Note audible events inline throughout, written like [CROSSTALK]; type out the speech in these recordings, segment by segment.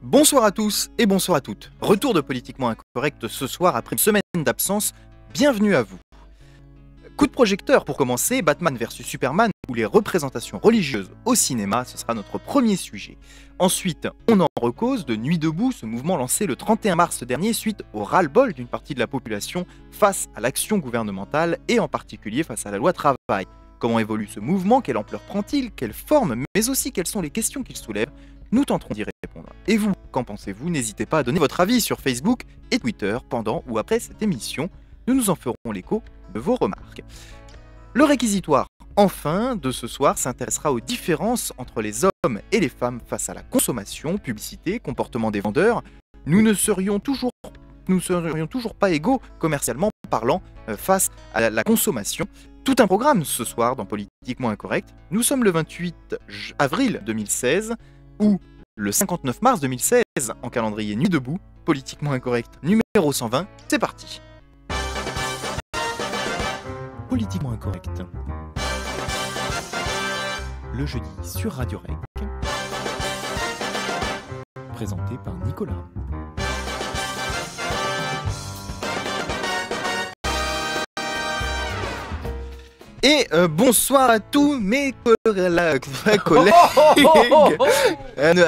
Bonsoir à tous et bonsoir à toutes. Retour de Politiquement Incorrect ce soir après une semaine d'absence. Bienvenue à vous. Coup de projecteur pour commencer, Batman vs Superman ou les représentations religieuses au cinéma, ce sera notre premier sujet. Ensuite, on en recose de Nuit debout, ce mouvement lancé le 31 mars dernier suite au ras-le-bol d'une partie de la population face à l'action gouvernementale et en particulier face à la loi travail. Comment évolue ce mouvement Quelle ampleur prend-il Quelle forme Mais aussi quelles sont les questions qu'il soulève Nous tenterons d'y répondre. Et vous, qu'en pensez-vous N'hésitez pas à donner votre avis sur Facebook et Twitter pendant ou après cette émission. Nous nous en ferons l'écho de vos remarques. Le réquisitoire, enfin, de ce soir s'intéressera aux différences entre les hommes et les femmes face à la consommation, publicité, comportement des vendeurs. Nous ne serions toujours, nous serions toujours pas égaux commercialement parlant euh, face à la consommation. Tout un programme ce soir dans Politiquement Incorrect. Nous sommes le 28 avril 2016 ou le 59 mars 2016 en calendrier Nuit debout, Politiquement Incorrect numéro 120. C'est parti Politiquement Incorrect. Le jeudi sur Radio Rec. Présenté par Nicolas. Et euh, bonsoir à tous mes, collègues, [LAUGHS] euh,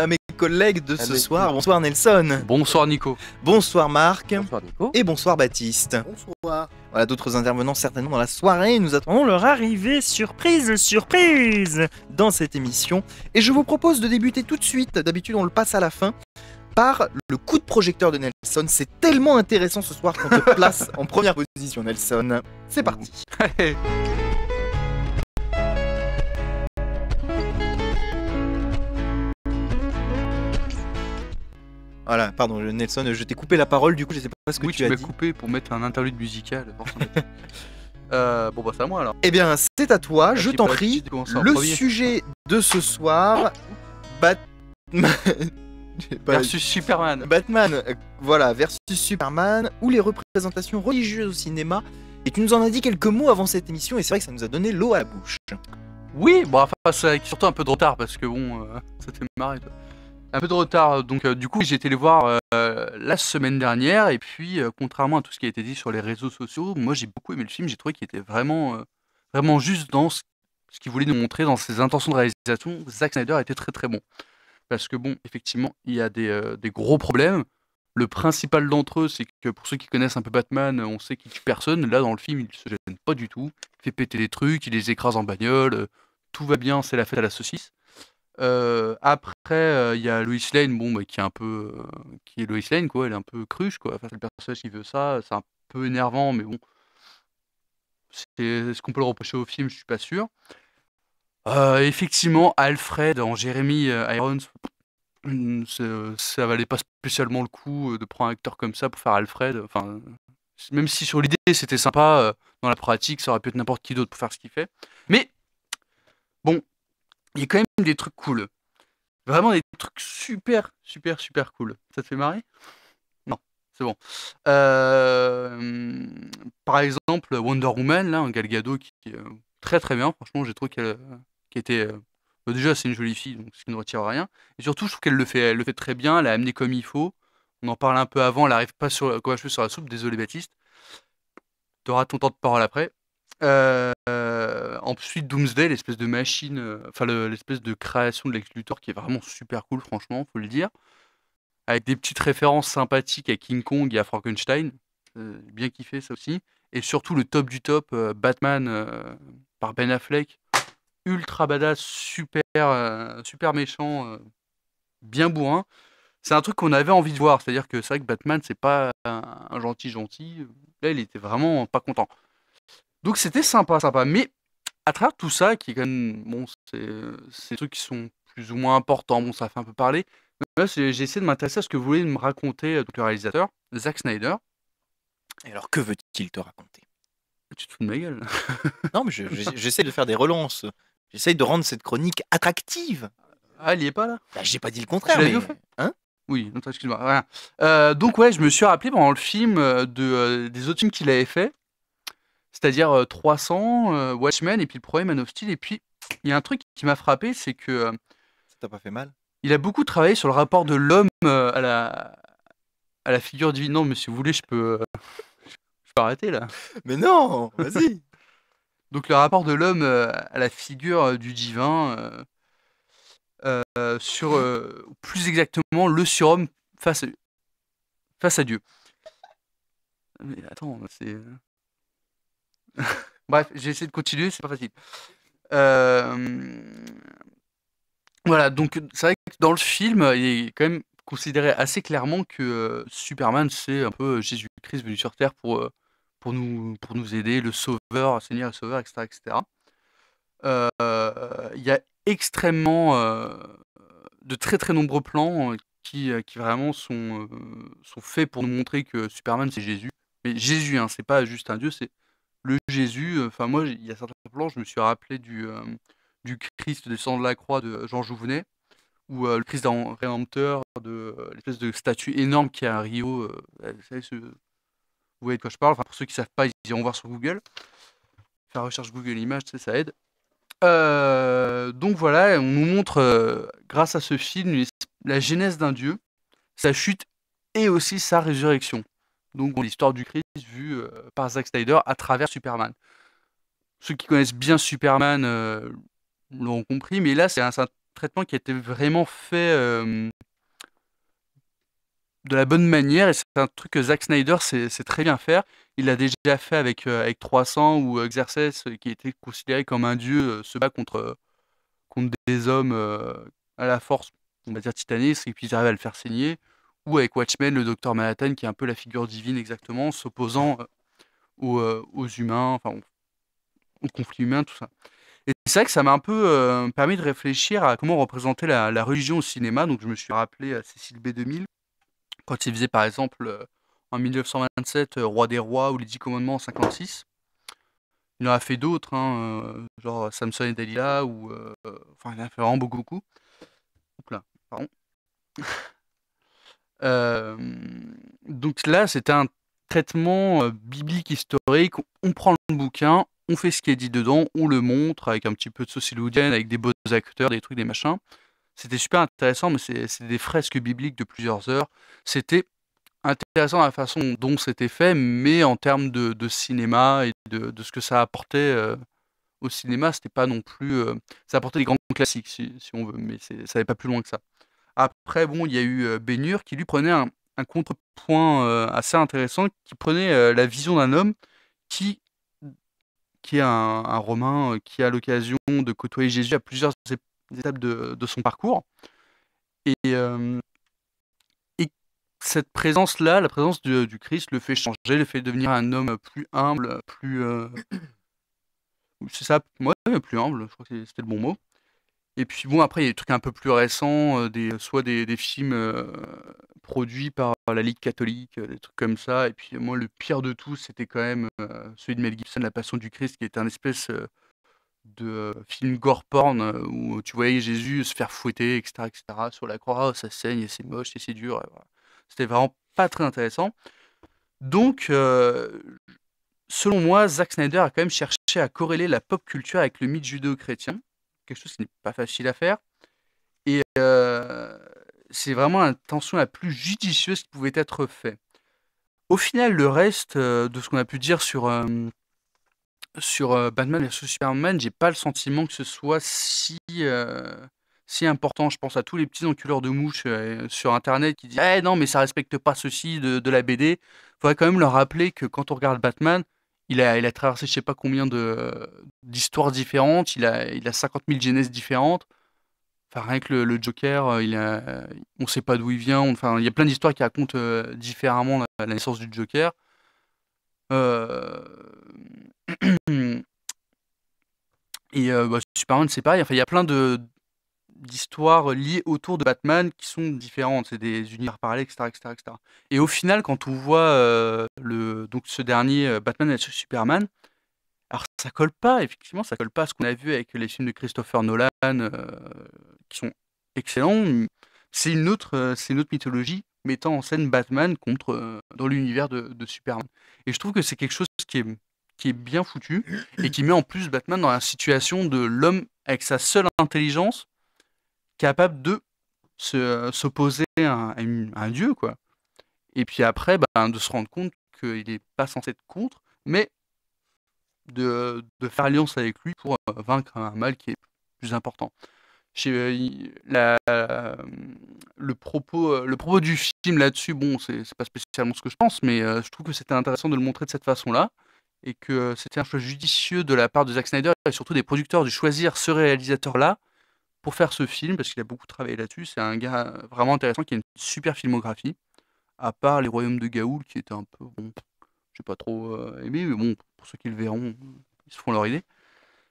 à mes collègues de ce soir. Bonsoir Nelson. Bonsoir Nico. Bonsoir Marc. Bonsoir Nico. Et bonsoir Baptiste. Bonsoir. Voilà d'autres intervenants certainement dans la soirée. Nous attendons leur arrivée surprise, surprise dans cette émission. Et je vous propose de débuter tout de suite. D'habitude on le passe à la fin par le coup de projecteur de Nelson. C'est tellement intéressant ce soir qu'on te [LAUGHS] place en première position, Nelson. C'est parti. [LAUGHS] Voilà, pardon, Nelson, je t'ai coupé la parole, du coup, je sais pas ce que tu, as dit. coupé pour mettre un interlude musical, [LAUGHS] Euh, bon bah c'est à moi alors. Eh bien c'est à toi, bah, je t'en prie. Le sujet de ce soir, Batman [LAUGHS] versus Superman. Batman, voilà, versus Superman ou les représentations religieuses au cinéma. Et tu nous en as dit quelques mots avant cette émission et c'est vrai que ça nous a donné l'eau à la bouche. Oui, bon enfin c'est surtout un peu de retard parce que bon, euh, [LAUGHS] ça t'est marré. Toi un peu de retard, donc euh, du coup j'ai été les voir euh, la semaine dernière et puis euh, contrairement à tout ce qui a été dit sur les réseaux sociaux, moi j'ai beaucoup aimé le film, j'ai trouvé qu'il était vraiment, vraiment juste dans ce, qu'il voulait nous montrer, dans ses intentions de réalisation. Zack Snyder était très très bon. Parce que bon, effectivement, il y a des, gros problèmes. Le principal d'entre eux, c'est que pour ceux qui connaissent un peu Batman, on sait qu'il tue personne. Là, dans le film, il ne se gêne pas du tout. Il fait péter des trucs, il les écrase en bagnole, tout va bien, c'est la fête à la saucisse. Euh, après, euh, il y a Lois Lane, bon, bah, qui est un peu, euh, qui est Lois Lane, quoi. Elle est un peu cruche, quoi. Enfin, c'est le personnage qui veut ça. C'est un peu énervant, mais bon, c'est ce qu'on peut le reprocher au film, je suis pas sûr. effectivement, Alfred en Jérémy Irons, hum, ça valait pas spécialement le coup de prendre un acteur comme ça pour faire Alfred. Enfin, même si sur l'idée c'était sympa, dans la pratique, ça aurait pu être n'importe qui d'autre pour faire ce qu'il fait. Mais bon, il y a quand même des trucs cool. Vraiment des trucs super, super, super cool. Ça te fait marrer Non, c'est bon. Euh, par exemple, Wonder Woman, là, un Galgado qui est très très bien. Franchement, j'ai trouvé qu'elle qui était. Euh, déjà, c'est une jolie fille, donc ce qui ne retire rien. Et surtout, je trouve qu'elle le fait, le fait très bien. Elle a amené comme il faut. On en parle un peu avant. Elle n'arrive pas sur, quoi, je sur la soupe. Désolé, Baptiste. Tu auras ton temps de parole après. Euh, ensuite, Doomsday, l'espèce de machine, euh, enfin l'espèce de création de Lex qui est vraiment super cool, franchement, faut le dire. Avec des petites références sympathiques à King Kong et à Frankenstein. Euh, bien kiffé, ça aussi. Et surtout, le top du top, Batman par Ben Affleck. Ultra badass, super, super méchant, bien bourrin. C'est un truc qu'on avait envie de voir. C'est-à-dire que c'est vrai que Batman, c'est pas un gentil gentil. Là, il était vraiment pas content. Donc c'était sympa, sympa. Mais à travers tout ça, qui est quand même, bon, c'est des trucs qui sont plus ou moins importants, bon, ça fait un peu parler. j'ai essayé de m'intéresser à ce que voulait me raconter euh, le réalisateur, Zack Snyder. Et alors, que veut-il te raconter Tu te fous de ma gueule. [LAUGHS] non, mais j'essaie de faire des relances. J'essaie de rendre cette chronique attractive. Ah, il n'y est pas là bah, J'ai pas dit le contraire. Tu mais... fait hein oui, excuse-moi. Voilà. Euh, donc ouais, je me suis rappelé pendant le film euh, de, des autres films qu'il avait fait. C'est-à-dire 300, Watchmen, et puis le problème Man of Steel. Et puis, il y a un truc qui m'a frappé, c'est que. Ça t'a pas fait mal Il a beaucoup travaillé sur le rapport de l'homme à la, à la figure divine. Non, mais si vous voulez, je peux, je peux arrêter là. Mais non, vas-y. [LAUGHS] Donc le rapport de l'homme à la figure du divin, sur plus exactement le surhomme face face à Dieu. Mais attends, c'est Bref, j'ai essayé de continuer, c'est pas facile. Euh, voilà, donc c'est vrai que dans le film, il est quand même considéré assez clairement que euh, Superman, c'est un peu euh, Jésus-Christ venu sur Terre pour, pour, nous, pour nous aider, le sauveur, Seigneur le sauveur, etc. etc. Il y a extrêmement de très très nombreux plans qui, qui vraiment sont, sont faits pour nous montrer que Superman, c'est Jésus. Mais Jésus, hein, c'est pas juste un dieu, c'est le Jésus. Enfin, moi, il y a certains plans, je me suis rappelé du, du Christ descendant de la croix de Jean Jouvenet, ou le Christ rédempteur de l'espèce de statue énorme qui a à Rio. vous, savez vous voyez de quoi je parle. Enfin, pour ceux qui savent pas, ils iront voir sur Google. Faire recherche Google Images, ça aide. donc voilà, on nous montre, grâce à ce film, la genèse d'un dieu, sa chute et aussi sa résurrection. Donc l'histoire du Christ vu euh, par Zack Snyder à travers Superman. Ceux qui connaissent bien Superman euh, l'ont compris, mais là, c'est un, traitement qui a été vraiment fait euh, de la bonne manière et c'est un truc que Zack Snyder sait, très bien faire. Il l'a déjà fait avec, avec 300 ou Xerxes, qui était considéré comme un dieu, se bat contre, contre des hommes à la force, on va dire titanistes et puis ils arrivent à le faire saigner ou avec Watchmen, le docteur Manhattan, qui est un peu la figure divine exactement, s'opposant euh, euh, aux, humains, enfin, au conflit humain, tout ça. Et c'est vrai que ça m'a un peu euh, permis de réfléchir à comment représenter la, religion au cinéma. Donc je me suis rappelé à Cécile B2000, quand il faisait par exemple en 1927 Roi des Rois ou Les Dix Commandements en 56. Il en a fait d'autres, hein, genre Samson et Dalila, ou. enfin, il en a fait vraiment beaucoup. beaucoup. Oups là, pardon. Euh, donc là, c'était un traitement euh, biblique historique. On prend le bouquin, on fait ce qui est dit dedans, on le montre avec un petit peu de sociologie, avec des beaux acteurs, des trucs, des machins. C'était super intéressant, mais c'est des fresques bibliques de plusieurs heures. C'était intéressant la façon dont c'était fait, mais en termes de, cinéma et de, ce que ça apportait euh, au cinéma, c'était pas non plus. ça apportait des grands classiques, si, on veut, mais ça n'est pas plus loin que ça. Après, bon, il y a eu euh, Bénur qui lui prenait un, contrepoint euh, assez intéressant, qui prenait euh, la vision d'un homme qui, qui est un, Romain qui a l'occasion de côtoyer Jésus à plusieurs étapes de, son parcours. Et, cette présence-là, la présence du, Christ, le fait changer, le fait devenir un homme plus humble, plus. [COUGHS] c'est ça, moi plus humble, je crois que c'était le bon mot. Et puis bon, après, il y a des trucs un peu plus récents, euh, des, euh, soit des, films euh, produits par la Ligue catholique, des trucs comme ça. Et puis moi, le pire de tout, c'était quand même celui de Mel Gibson, La Passion du Christ, qui était un espèce de film gore porn où tu voyais Jésus se faire fouetter, etc., sur la croix, oh, ça saigne et c'est moche et c'est dur. C'était vraiment pas très intéressant. Donc, selon moi, Zack Snyder a quand même cherché à corréler la pop culture avec le mythe judéo-chrétien quelque chose qui n'est pas facile à faire. Et euh, c'est vraiment l'intention la plus judicieuse qui pouvait être faite. Au final, le reste euh, de ce qu'on a pu dire sur, euh, sur Batman vs Superman, j'ai pas le sentiment que ce soit si, si important. Je pense à tous les petits enculeurs de mouches sur Internet qui disent Eh non, mais ça respecte pas ceci de, la BD. faudrait quand même leur rappeler que quand on regarde Batman, il a, traversé je sais pas combien d'histoires différentes, il a, 50 000 genèses différentes. Enfin, rien que le, Joker, euh, on ne sait pas d'où il vient. enfin, il y a plein d'histoires qui racontent euh, différemment la, naissance du Joker. Euh, [CLEARS THROAT] et euh, ne bah, Superman, c'est pareil. il y a plein de, d'histoires euh, liées autour de Batman qui sont différentes, c'est des univers parallèles, etc., etc., etc. Et au final, quand on voit euh, le, donc ce dernier euh, Batman et Superman, alors ça colle pas, effectivement, ça colle pas à ce qu'on a vu avec les films de Christopher Nolan, qui sont excellents. C'est une autre, c'est une autre mythologie mettant en scène Batman contre dans l'univers de, de, Superman. Et je trouve que c'est quelque chose qui est qui est bien foutu et qui met en plus Batman dans la situation de l'homme avec sa seule intelligence capable de euh, s'opposer à, un dieu, quoi. Et puis après, bah, de se rendre compte qu'il n'est pas censé être contre, mais de, faire alliance avec lui pour euh, vaincre un mal qui est plus important. Euh, le, propos, le propos du film là-dessus, bon, c'est pas spécialement ce que je pense, mais je trouve que c'était intéressant de le montrer de cette façon-là, et que c'était un choix judicieux de la part de Zack Snyder et surtout des producteurs de choisir ce réalisateur-là pour faire ce film, parce qu'il a beaucoup travaillé là-dessus. C'est un gars euh, vraiment intéressant qui a une super filmographie, à part Les Royaumes de Gaoul, qui était un peu, bon, j'ai pas trop euh, aimé, mais bon, pour ceux qui le verront, ils se font leur idée.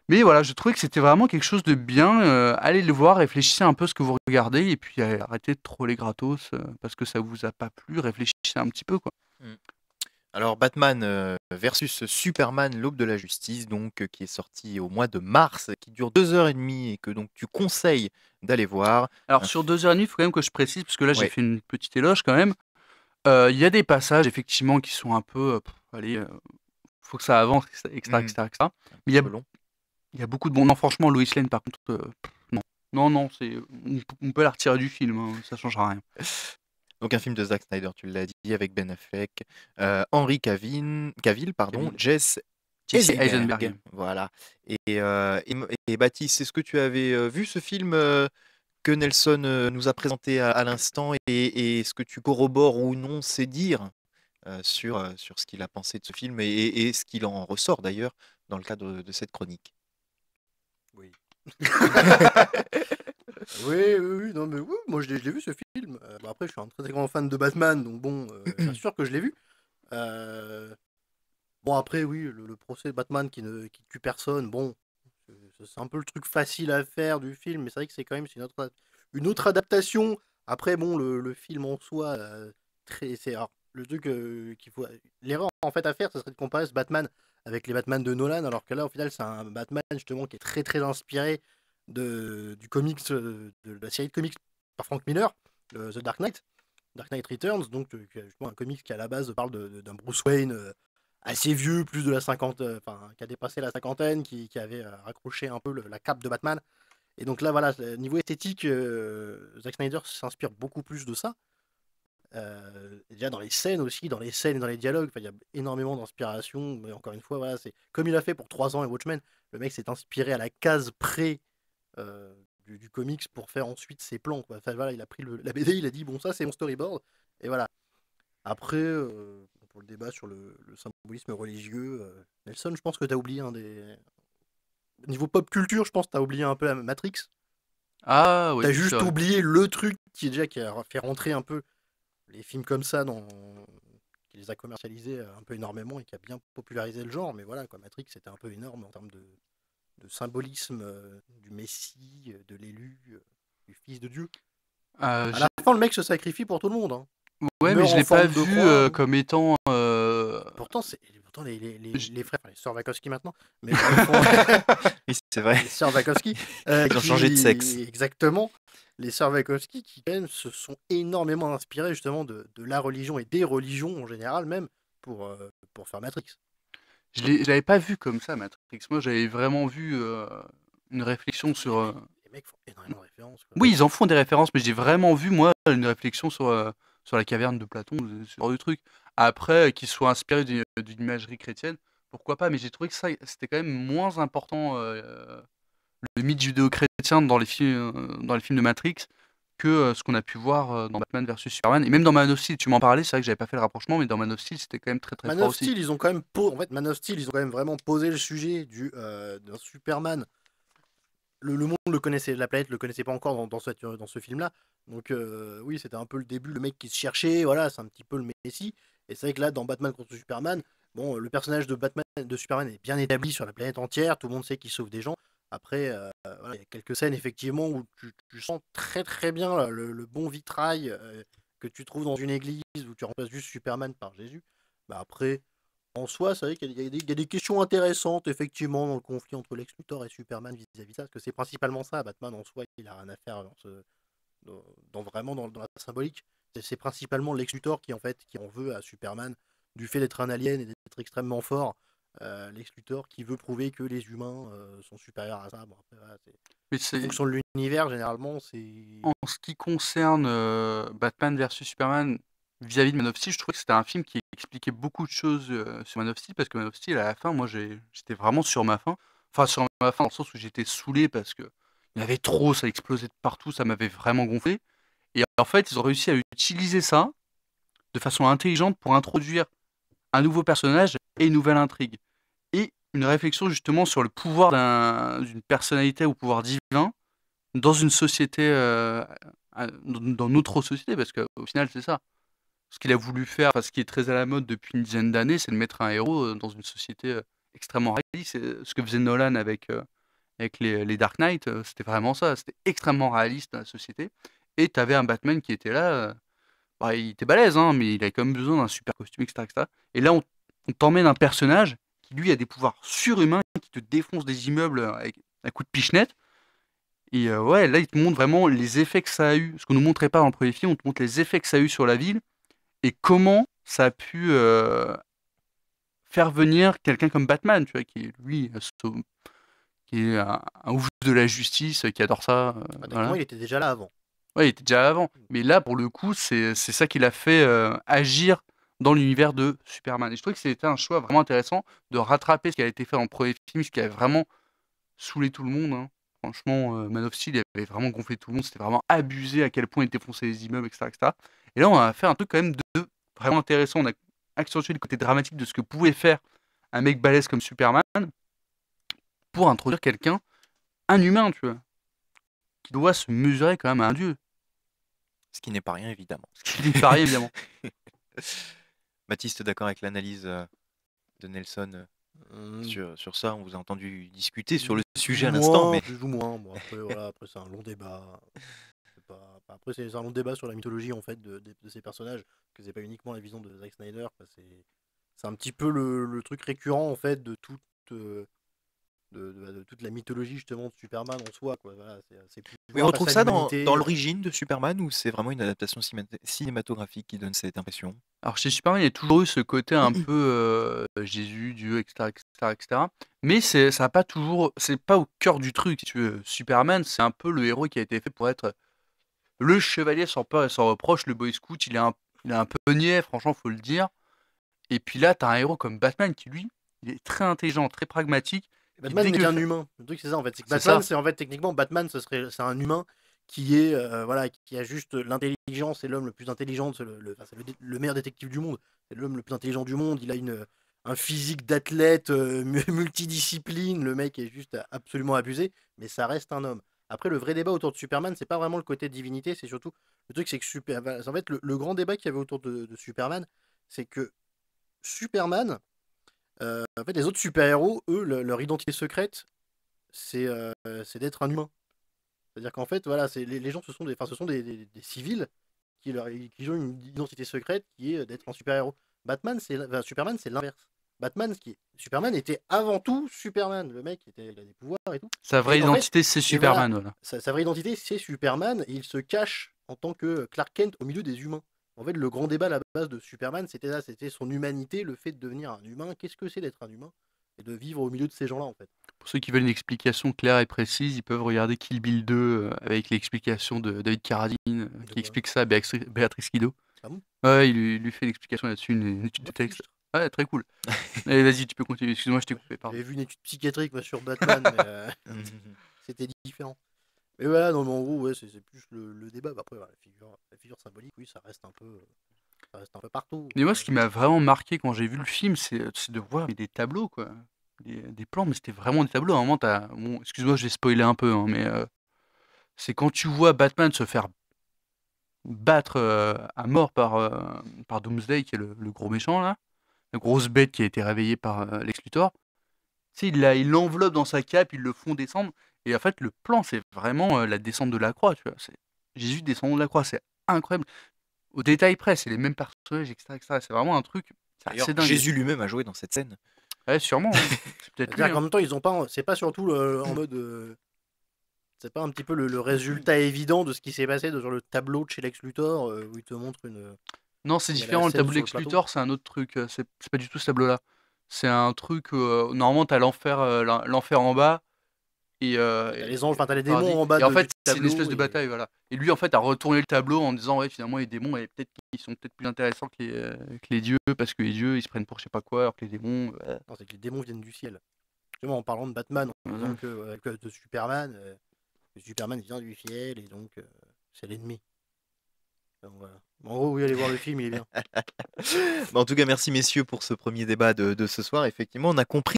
Mais voilà, je trouvais que c'était vraiment quelque chose de bien. Euh, allez le voir, réfléchissez un peu ce que vous regardez, et puis arrêtez de les gratos parce que ça vous a pas plu, réfléchissez un petit peu, quoi. Mmh. Alors Batman euh, versus Superman, l'aube de la justice, donc euh, qui est sorti au mois de mars, qui dure deux heures et demie et que donc tu conseilles d'aller voir. Alors sur deux heures et demie, il faut quand même que je précise parce que là j'ai fait une petite éloge quand même. Euh, il y a des passages effectivement qui sont un peu, allez, faut que ça avance, etc., etc., etc., Mais il y a, y a beaucoup de bon. Non, franchement, Lois Lane par contre, non, non, non, c'est, on, peut la retirer du film, ça hein, ça changera rien. [LAUGHS] Donc un film de Zack Snyder, tu l'as dit, avec Ben Affleck, euh, Henry Cavill, Cavill pardon, Jesse Eisenberg. Voilà. Euh, et, Baptiste, est-ce que tu avais euh, vu ce film que Nelson nous a présenté à, l'instant et, est-ce que tu corrobores ou non ses dires sur, sur ce qu'il a pensé de ce film et, ce qu'il en ressort d'ailleurs dans le cadre de, de cette chronique Oui. [LAUGHS] [LAUGHS] oui, oui, oui, non, mais moi je l'ai vu ce film. Euh, après, je suis un très, grand fan de Batman, donc bon, euh, [CLEARS THROAT] bien sûr que je l'ai vu. Euh, bon, après, oui, le, procès de Batman qui ne tue personne, bon, c'est un peu le truc facile à faire du film, mais c'est vrai que c'est quand même une autre, adaptation. Après, bon, le, film en soi, très, c'est le truc qu'il faut. L'erreur en fait à faire, ce serait de comparer ce Batman avec les Batman de Nolan, alors que là, au final, c'est un Batman justement qui est très très inspiré de, du comics, euh, de la série de comics par Frank Miller, The Dark Knight, Dark Knight Returns, donc euh, justement un comics qui à la base parle d'un Bruce Wayne euh, assez vieux, plus de la 50 enfin qui a dépassé la cinquantaine, qui, qui avait raccroché un peu la cape de Batman. Et donc là, voilà, niveau esthétique, Zack Snyder s'inspire beaucoup plus de ça. Euh, déjà dans les scènes aussi, dans les scènes et dans les dialogues, il y a énormément d'inspiration. Mais encore une fois, voilà, c'est comme il a fait pour 3 ans et Watchmen, le mec s'est inspiré à la case près euh, du, comics pour faire ensuite ses plans. Quoi. voilà, il a pris le, [LAUGHS] la BD, il a dit bon ça c'est mon storyboard et voilà. Après, euh, pour le débat sur le, symbolisme religieux, euh, Nelson, je pense que tu as oublié un des. Niveau pop culture, je pense que tu as oublié un peu la Matrix. Ah oui. Tu as juste oublié le truc qui déjà qui a fait rentrer un peu les films comme ça dans qui les a commercialisés un peu énormément et qui a bien popularisé le genre mais voilà quoi Matrix c'était un peu énorme en termes de de symbolisme euh, du Messie, euh, de l'élu, euh, du Fils de Dieu. à la fin, le mec se sacrifie pour tout le monde. Hein. Ouais, mais je l'ai pas vu hein. comme étant. Pourtant, c'est les, frères, les sœurs maintenant. Mais [LAUGHS] [LAUGHS] c'est vrai. Les sœurs qui... ont changé de sexe. Exactement. Les sœurs qui même se sont énormément inspirées justement de, de, la religion et des religions en général même pour pour faire Matrix je ne l'avais pas vu comme ça, Matrix. Moi, j'avais vraiment vu une réflexion sur. Les mecs font énormément références. Oui, ils en font des références, mais j'ai vraiment vu, moi, une réflexion sur, sur la caverne de Platon, ce genre de truc. Après, qu'ils soient inspirés d'une imagerie chrétienne, pourquoi pas, mais j'ai trouvé que ça, c'était quand même moins important le mythe judéo-chrétien dans, les dans les films de Matrix que ce qu'on a pu voir dans Batman versus Superman et même dans Man of Steel tu m'en parlais c'est vrai que j'avais pas fait le rapprochement mais dans Man of Steel c'était quand même très très Man fort of Steel ils ont quand même Man of Steel ils ont quand même vraiment posé le sujet du Superman le, monde le connaissait la planète le connaissait pas encore dans, dans ce film là donc oui c'était un peu le début le mec qui se cherchait voilà c'est un petit peu le Messie, et c'est vrai que là dans Batman contre Superman bon le personnage de Batman de Superman est bien établi sur la planète entière tout le monde sait qu'il sauve des gens après, euh, il y a quelques scènes effectivement où tu, sens très très bien euh, le, bon vitrail euh, que tu trouves dans une église où tu remplaces juste Superman par Jésus. Bah après, en soi, c'est vrai qu'il y, a des questions intéressantes effectivement dans le conflit entre Lex Luthor et Superman vis-à-vis de ça, parce que c'est principalement ça. Batman en soi, il a rien à faire dans, vraiment dans, dans, la symbolique. C'est principalement Lex Luthor qui en fait qui en veut à Superman du fait d'être un alien et d'être extrêmement fort euh, l'excluteur qui veut prouver que les humains euh, sont supérieurs à ça. En fonction de l'univers, généralement, c'est. En ce qui concerne euh, Batman versus Superman vis-à-vis de Man of Steel, je trouvais que c'était un film qui expliquait beaucoup de choses sur Man of Steel parce que Man of Steel, à la fin, moi, j'étais vraiment sur ma fin. Enfin, sur ma fin, dans le sens où j'étais saoulé parce que il y avait trop, ça explosait de partout, ça m'avait vraiment gonflé. Et en fait, ils ont réussi à utiliser ça de façon intelligente pour introduire un nouveau personnage et une nouvelle intrigue une réflexion justement sur le pouvoir d'une personnalité ou pouvoir divin dans une société, euh, dans notre société, parce qu'au final, c'est ça. Ce qu'il a voulu faire, parce ce qui est très à la mode depuis une dizaine d'années, c'est de mettre un héros euh, dans une société euh, extrêmement réaliste. Ce que faisait Nolan avec, avec les, les, Dark Knight, c'était vraiment ça. C'était extrêmement réaliste dans la société. Et tu avais un Batman qui était là. bah, il était balèze, hein, mais il a quand même besoin d'un super costume, etc., etc. Et là, on, on t'emmène un personnage lui a des pouvoirs surhumains, qui te défonce des immeubles euh, avec un coup de pichenette. Et euh, ouais, là, il te montre vraiment les effets que ça a eu. Ce qu'on ne nous montrait pas dans le premier film, on te montre les effets que ça a eu sur la ville et comment ça a pu euh, faire venir quelqu'un comme Batman, tu vois, qui est lui, qui est un, ouf de la justice, qui adore ça. Ah, il était déjà là avant. Oui, il était déjà là avant. Mm. Mais là, pour le coup, c'est ça qui l'a fait agir dans l'univers de Superman. Et je trouvais que c'était un choix vraiment intéressant de rattraper ce qui a été fait en premier film, ce qui avait vraiment saoulé tout le monde. Hein. Franchement, euh, Man of Steel avait vraiment gonflé tout le monde. C'était vraiment abusé à quel point était foncés les immeubles, etc., etc. Et là, on a fait un truc quand même de vraiment intéressant. On a accentué le côté dramatique de ce que pouvait faire un mec balèze comme Superman pour introduire quelqu'un, un humain, tu vois, qui doit se mesurer quand même à un dieu. Ce qui n'est pas rien, évidemment. Ce qui n'est pas rien, évidemment. [LAUGHS] Baptiste, d'accord avec l'analyse euh, de Nelson euh, mmh. Sur, ça, on vous a entendu discuter sur le sujet à l'instant. Mais... Je joue moins. après, [LAUGHS] voilà, après c'est un long débat. Après, c'est un long débat sur la mythologie en fait de, ces personnages, que c'est pas uniquement la vision de Zack Snyder. C'est un petit peu le, truc récurrent en fait de toute euh, bah, de, toute la mythologie justement de Superman en soi. Euh, on retrouve ça dans, l'origine de Superman ou c'est vraiment une adaptation cinématographique qui donne cette impression Alors chez Superman, il y a toujours eu ce côté un peu euh, Jésus, Dieu, etc. etc., etc. Mais ça n'a pas toujours. C'est pas au cœur du truc. tu Superman, c'est un peu le héros qui a été fait pour être le chevalier sans peur et sans reproche, le boy scout. Il est un, peu niais, franchement, faut le dire. Et puis là, tu as un héros comme Batman qui, lui, il est très intelligent, très pragmatique Batman n'est qu'un humain. Le truc, c'est ça en fait. Que Batman, c'est en fait techniquement Batman, ce serait, c'est un humain qui est euh, voilà, qui a juste l'intelligence. C'est l'homme le plus intelligent, c'est le, meilleur détective du monde. C'est l'homme le plus intelligent du monde. Il a une un physique d'athlète euh, [LAUGHS] multidiscipline. Le mec est juste absolument abusé, mais ça reste un homme. Après, le vrai débat autour de Superman, c'est pas vraiment le côté divinité, c'est surtout le truc, c'est que Super... en fait, le, grand débat qu'il y avait autour de Superman, c'est que Superman, euh, en fait, les autres super-héros, eux, leur identité secrète, euh, c'est d'être un humain. C'est-à-dire qu'en fait, voilà, les, gens, ce sont des, ce sont des, civils qui, qui, ont une identité secrète qui est d'être un super-héros. Batman, c'est Superman, c'est l'inverse. Batman, qui, Superman était avant tout Superman. Le mec, était, il a des pouvoirs et tout. Sa vraie identité, c'est Superman. Sa, vraie identité, c'est Superman. il se cache en tant que Clark Kent au milieu des humains. En fait, le grand débat à la base de Superman, c'était ça, c'était son humanité, le fait de devenir un humain. Qu'est-ce que c'est d'être un humain et de vivre au milieu de ces gens-là, en fait. Pour ceux qui veulent une explication claire et précise, ils peuvent regarder Kill Bill 2 euh, avec l'explication de David Carradine euh, qui explique ça à Béatrice Ah bon ouais, il lui, fait fait l'explication là-dessus, une, étude de texte. Ouais, très cool. [LAUGHS] Allez, vas-y, tu peux continuer. Excuse-moi, je t'ai coupé. J'avais vu une étude psychiatrique sur Batman, mais euh, [LAUGHS] c'était différent. Mais voilà, non, mais en gros, ouais, c'est plus le, débat. Bah, après, la, figure, la figure symbolique, oui, ça reste un peu. Ça reste un peu partout. Mais moi, ce qui euh, m'a vraiment marqué quand j'ai vu le film, c'est de voir des tableaux, quoi. Des, plans, mais c'était vraiment des tableaux. À t'as. excuse-moi, je vais spoiler un peu, hein, mais. Euh, c'est quand tu vois Batman se faire battre euh, à mort par, par Doomsday, qui est le, gros méchant, là. La grosse bête qui a été réveillée par euh, Lex Luthor. il l'enveloppe dans sa cape, ils le font descendre. Et en fait, le plan, c'est vraiment la descente de la croix, tu vois. Jésus descendant de la croix, c'est incroyable. Au détail près, c'est les mêmes personnages, etc. C'est vraiment un truc. C'est Jésus lui-même a joué dans cette scène. Ouais, sûrement. Hein. c'est peut-être hein. En même temps, ils ont pas. C'est pas surtout en mmh. mode. C'est pas un petit peu le, mmh. résultat évident de ce qui s'est passé dans sur le tableau de chez Lex Luthor où il te montre une. Non, c'est différent. Le tableau Lex Luthor, c'est un autre truc. C'est, pas du tout ce tableau-là. C'est un truc. normalement, t'as l'enfer, l'enfer en bas et, les euh, anges, enfin, t'as les démons en bas. Et en fait, c'est une espèce de bataille, voilà. Et lui, en fait, a retourné le tableau en disant, ouais, finalement, les démons, et eh, peut-être qu'ils sont peut-être plus intéressants que les, euh, que les, dieux, parce que les dieux, ils se prennent pour je sais pas quoi, alors que les démons. Bah. Non, c'est que les démons viennent du ciel. Justement, en parlant de Batman, en disant mhm. que, euh, de Superman, Superman vient du ciel, et donc, c'est l'ennemi. En gros, oui, allez voir le film, il est bien. [LAUGHS] en tout cas, merci messieurs pour ce premier débat de, ce soir. Effectivement, on a compris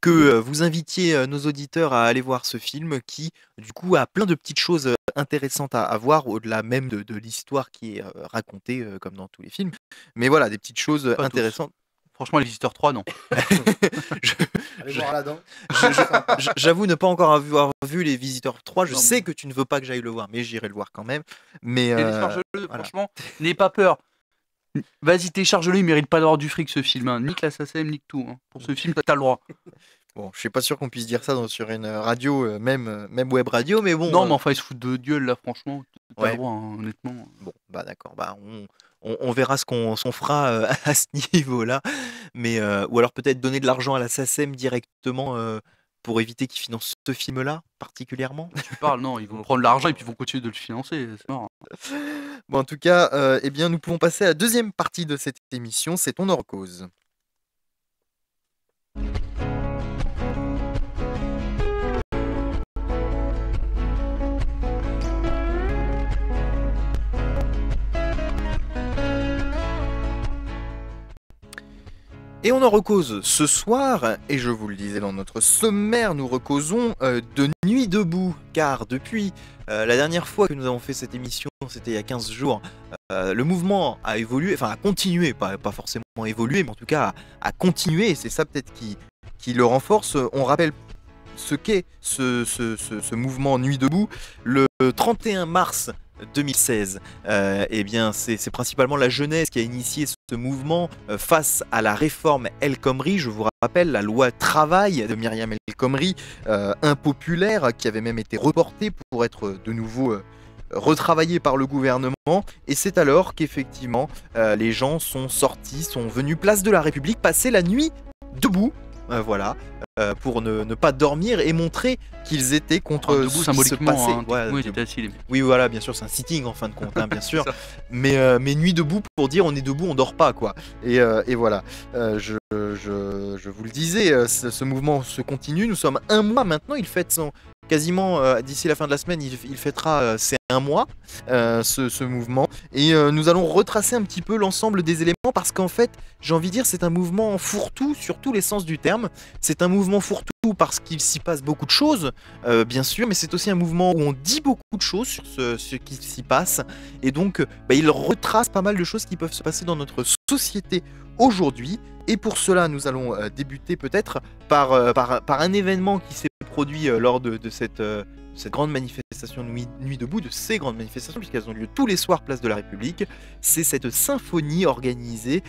que euh, vous invitiez euh, nos auditeurs à aller voir ce film qui, du coup, a plein de petites choses euh, intéressantes à, voir, au-delà même de, l'histoire qui est racontée, comme dans tous les films. Mais voilà, des petites choses intéressantes. Franchement, les visiteurs 3, non. [LAUGHS] J'avoue ne pas encore avoir vu les visiteurs 3. Je sais que tu ne veux pas que j'aille le voir, mais j'irai le voir quand même. Mais le euh, franchement, n'aie pas peur. Vas-y, télécharge-le, il mérite pas d'avoir du fric ce film. Ni hein. Nique la SACM, tout. Hein. Pour ce film, t'as le droit. [LAUGHS] Bon, je suis pas sûr qu'on puisse dire ça sur une euh, radio, euh, même, euh, même web radio, mais bon. Non, mais enfin, ils se foutent de dieu, là, franchement. Hein, honnêtement. Bon, bah d'accord. Bah, on, verra ce qu'on s'en fera [LAUGHS] à ce niveau-là. Mais, ou alors peut-être donner de l'argent à la SACEM directement pour éviter qu'ils financent ce film-là, particulièrement. Tu parles, non, ils vont prendre l'argent et puis ils vont continuer de le financer, c'est mort. [LAUGHS] Bon, en tout cas, eh bien, nous pouvons passer à la deuxième partie de cette émission, c'est Ton hors cause. Et on en recose ce soir, et je vous le disais dans notre sommaire, nous recosons euh, de Nuit debout, car depuis euh, la dernière fois que nous avons fait cette émission, c'était il y a 15 jours, euh, le mouvement a évolué, enfin a continué, pas, forcément évolué, mais en tout cas a, continué, et c'est ça peut-être qui, qui le renforce. On rappelle ce qu'est ce, ce mouvement Nuit debout. Le 31 mars 2016. Euh, eh bien, c'est principalement la jeunesse qui a initié ce mouvement euh, face à la réforme El Khomri. Je vous rappelle la loi travail de Myriam El Khomri, euh, impopulaire, qui avait même été reportée pour être de nouveau euh, retravaillée par le gouvernement. Et c'est alors qu'effectivement, les gens sont sortis, sont venus place de la République, passer la nuit debout euh, voilà, euh, pour ne, pas dormir et montrer qu'ils étaient contre ah, ce hein, passé oui, voilà, bien sûr, c'est un sitting en fin de compte, hein, bien [LAUGHS] sûr. mais, euh, mais nuit debout pour dire on est debout, on dort pas, quoi. Et, voilà, je, vous le disais, ce, mouvement se continue. Nous sommes un mois maintenant, il fait son, quasiment euh, d'ici la fin de la semaine, il, fêtera euh, ses un mois, euh, ce, mouvement. Et nous allons retracer un petit peu l'ensemble des éléments parce qu'en fait, j'ai envie de dire, c'est un mouvement fourre-tout sur tous les sens du terme. C'est un mouvement fourre-tout parce qu'il s'y passe beaucoup de choses, bien sûr, mais c'est aussi un mouvement où on dit beaucoup de choses sur ce, qui s'y passe. Et donc, bah, il retrace pas mal de choses qui peuvent se passer dans notre société aujourd'hui. Et pour cela, nous allons euh, débuter peut-être euh, par, un événement qui s'est produit euh, lors de, cette, grande manifestation nuit, nuit, debout, de ces grandes manifestations, puisqu'elles ont lieu tous les soirs place de la République. C'est cette symphonie organisée,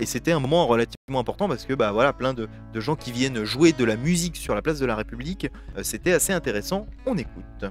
et c'était un moment relativement important parce que bah, voilà, plein de, gens qui viennent jouer de la musique sur la place de la République, c'était assez intéressant. On écoute.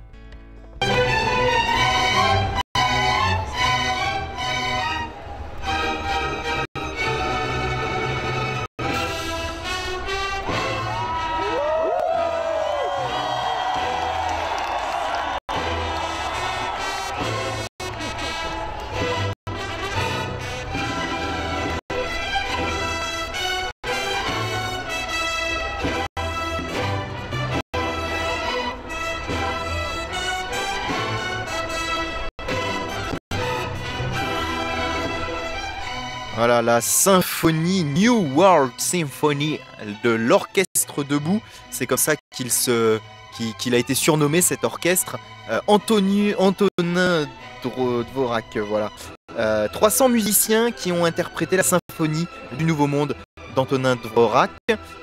Voilà la symphonie New World Symphony de l'orchestre debout. C'est comme ça qu'il se qu'il a été surnommé cet orchestre euh, Antonin Dvorak. Voilà. 300 euh, musiciens qui ont interprété la symphonie du Nouveau Monde d'Antonin Dvorak,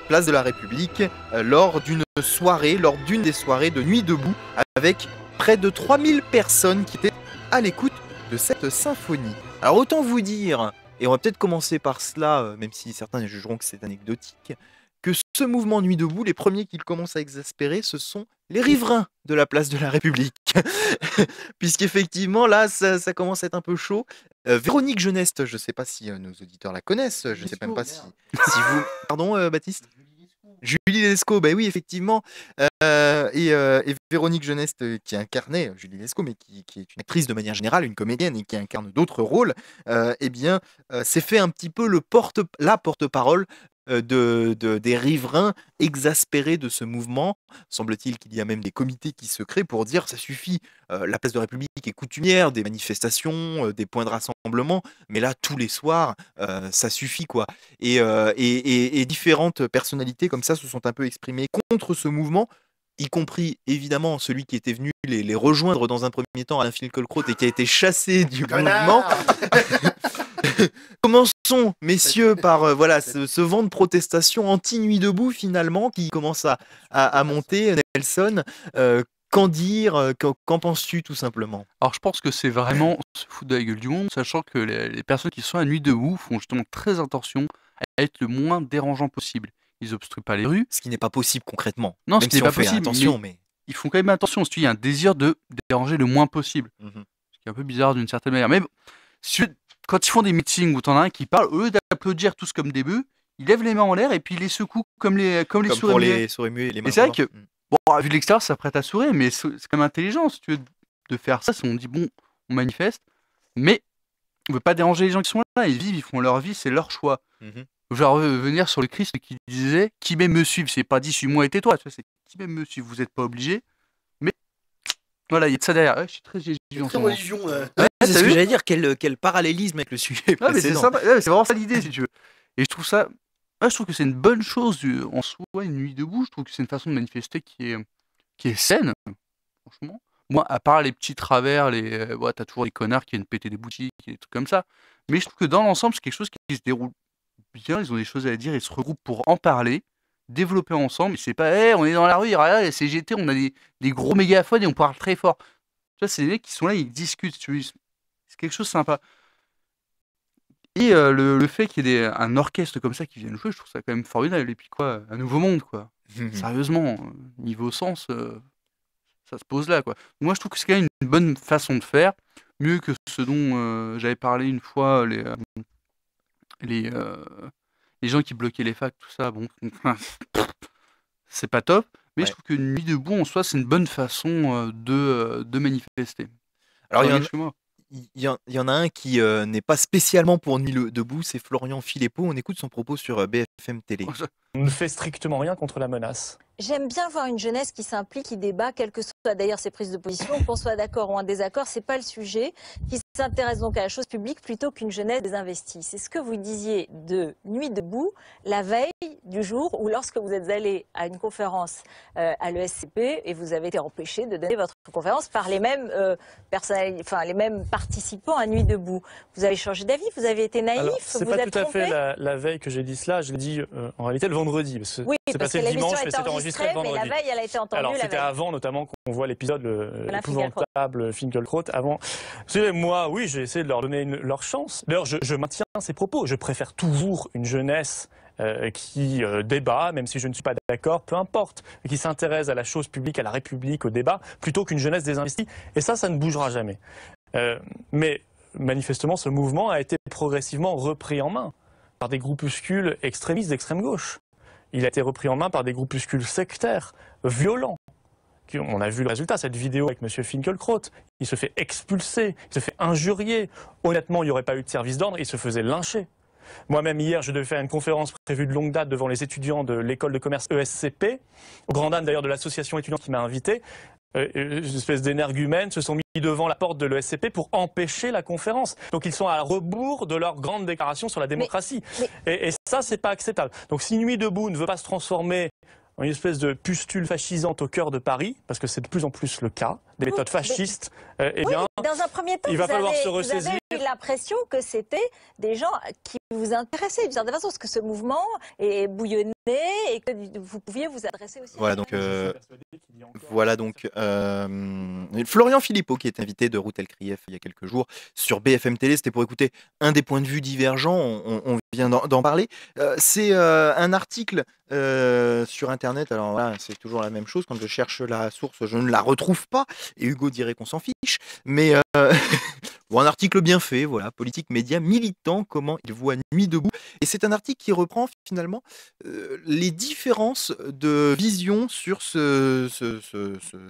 place de la République, euh, lors d'une soirée, lors d'une des soirées de Nuit debout, avec près de 3000 personnes qui étaient à l'écoute de cette symphonie. Alors autant vous dire et on va peut-être commencer par cela, euh, même si certains jugeront que c'est anecdotique, que ce mouvement Nuit debout, les premiers qu'il commence à exaspérer, ce sont les riverains de la place de la République. [LAUGHS] Puisqu'effectivement, là, ça, commence à être un peu chaud. Euh, Véronique Geneste, je ne sais pas si euh, nos auditeurs la connaissent, je ne sais même pas si, vous... Pardon, Baptiste Julie Lescaut, bah oui, effectivement. Euh, euh, et, Véronique Genest euh, qui incarnait Julie Lescaut, mais qui, est une actrice de manière générale, une comédienne et qui incarne d'autres rôles, eh bien, c'est fait un petit peu le porte, la porte-parole euh, de, des riverains exaspérés de ce mouvement. Semble-t-il qu'il y a même des comités qui se créent pour dire ça suffit, euh, la place de République est coutumière, des manifestations, euh, des points de rassemblement, mais là, tous les soirs, ça suffit quoi. et, et, et, différentes personnalités comme ça se sont un peu exprimées contre ce mouvement y compris évidemment celui qui était venu les, rejoindre dans un premier temps à la Finkielkraut et qui a été chassé ah, du mouvement. [LAUGHS] Commençons, messieurs, par euh, voilà ce, vent de protestation anti-nuit debout finalement qui commence à, à, monter. Nelson, euh, qu'en dire euh, Qu'en, penses-tu tout simplement Alors je pense que c'est vraiment se foutre de la gueule du monde, sachant que les, les personnes qui sont à nuit debout font justement très attention à être le moins dérangeant possible ils obstruent pas les rues. Ce qui n'est pas possible concrètement. Non, ce qui n'est pas possible. Attention, mais, Ils font quand même attention, il y a un désir de déranger le moins possible. Mmh ce qui est un peu bizarre d'une certaine manière. Mais quand ils font des meetings où t'en as un qui parle, eux d'applaudir tous comme des bœufs, ils lèvent les mains en l'air et puis ils les secouent comme les, comme, les souris. Pour les et les c'est vrai que, mmh. bon, vu de l'extérieur, ça prête à sourire, mais c'est quand même intelligent tu veux de faire ça. Si on dit, bon, on manifeste, mais on veut pas déranger les gens qui sont là, ils vivent, ils font leur vie, c'est leur choix. Mmh je vais revenir sur le Christ qui disait Qui m'aime me suivre C'est pas dit suis-moi et tais-toi. C'est qui m'aime me suivre Vous n'êtes pas obligé. Mais voilà, il y a de ça derrière. je suis très Jésus. Très religion. Euh... Ouais, c'est j'allais dire. Quel, parallélisme avec le sujet. c'est vraiment ça l'idée, si tu veux. Et je trouve ça. je trouve que c'est une bonne chose euh, en soi, une nuit debout. Je trouve que c'est une façon de manifester qui est, qui est saine, franchement. Moi, à part les petits travers, les, euh, ouais, t'as toujours les connards qui viennent péter des boutiques, des trucs comme ça. Mais je trouve que dans l'ensemble, c'est quelque chose qui se déroule bien, ils ont des choses à dire, ils se regroupent pour en parler, développer ensemble. C'est pas, eh, on est dans la rue, regarde, ah, eh, la CGT, on a des, gros mégaphones et on parle très fort. Tu c'est des mecs qui sont là, ils discutent, C'est quelque chose de sympa. Et euh, le, fait qu'il y ait un orchestre comme ça qui vienne jouer, je trouve ça quand même formidable. Et puis quoi, un nouveau monde, quoi. [LAUGHS] Sérieusement, euh, niveau sens, euh, ça se pose là, quoi. Moi, je trouve que c'est quand même une bonne façon de faire, mieux que ce dont j'avais parlé une fois, les, euh, les, gens qui bloquaient les facs, tout ça, bon, c'est pas top. Mais je trouve que Nuit debout en soi, c'est une bonne façon euh, de, euh, de manifester. Alors, il y, y, en a un qui n'est pas spécialement pour Nuit debout, c'est Florian Philippot. On écoute son propos sur BFM Télé. Oh, On ne fait strictement rien contre la menace. J'aime bien voir une jeunesse qui s'implique, qui débat, quelles que soient d'ailleurs ses prises de position, qu'on soit d'accord ou en désaccord, c'est pas le sujet, qui s'intéresse donc à la chose publique plutôt qu'une jeunesse désinvestie. C'est ce que vous disiez de Nuit debout la veille du jour où lorsque vous êtes allé à une conférence euh, à l'ESCP et vous avez été empêché de donner votre conférence par les mêmes, euh, enfin, les mêmes participants à Nuit debout. Vous avez changé d'avis, vous avez été naïf, C'est pas tout à fait la, veille que j'ai dit cela, je l'ai dit euh, en réalité le vendredi. oui, c'est passé le dimanche, mais c'était enregistré le vendredi. la veille, elle a été entendue. c'était avant notamment qu'on voit l'épisode épouvantable Finkelkraut. Avant, moi, oui, j'ai essayé de leur donner leur chance. D'ailleurs, je, je maintiens ces propos. Je préfère toujours une jeunesse euh, qui euh, débat, même si je ne suis pas d'accord, peu importe, qui s'intéresse à la chose publique, à la République, au débat, plutôt qu'une jeunesse désinvestie. Et ça, ça ne bougera jamais. Euh, mais manifestement, ce mouvement a été progressivement repris en main par des groupuscules extrémistes d'extrême gauche. Il a été repris en main par des groupuscules sectaires, violents. On a vu le résultat, cette vidéo avec M. Finkelkraut. Il se fait expulser, il se fait injurier. Honnêtement, il n'y aurait pas eu de service d'ordre, il se faisait lyncher. Moi-même, hier, je devais faire une conférence prévue de longue date devant les étudiants de l'école de commerce ESCP, au grand dame d'ailleurs de l'association étudiante qui m'a invité. Euh, euh, une espèce d'énergumène se sont mis devant la porte de l'ESCP pour empêcher la conférence. Donc ils sont à rebours de leur grande déclaration sur la démocratie. Et, et, ça, c'est pas acceptable. Donc si Nuit debout ne veut pas se transformer en une espèce de pustule fascisante au cœur de Paris, parce que c'est de plus en plus le cas, des méthodes fascistes, euh, eh bien, dans un premier temps, il va falloir se ressaisir. Vous avez eu l'impression que c'était des gens qui vous intéressaient de toute façon, que ce mouvement est bouillonné et que vous pouviez vous adresser aussi. Voilà à donc, euh, voilà donc euh, Florian Philippot qui est invité de Routel Krief il y a quelques jours sur BFM Télé, c'était pour écouter un des points de vue divergents. On, vient d'en parler. c'est un article sur internet. Alors voilà, c'est toujours la même chose. Quand je cherche la source, je ne la retrouve pas et Hugo dirait qu'on s'en fiche, mais euh, [LAUGHS] un article bien fait, voilà, politique, média, militant, comment il voit nuit debout. Et c'est un article qui reprend finalement euh, les différences de vision sur, ce,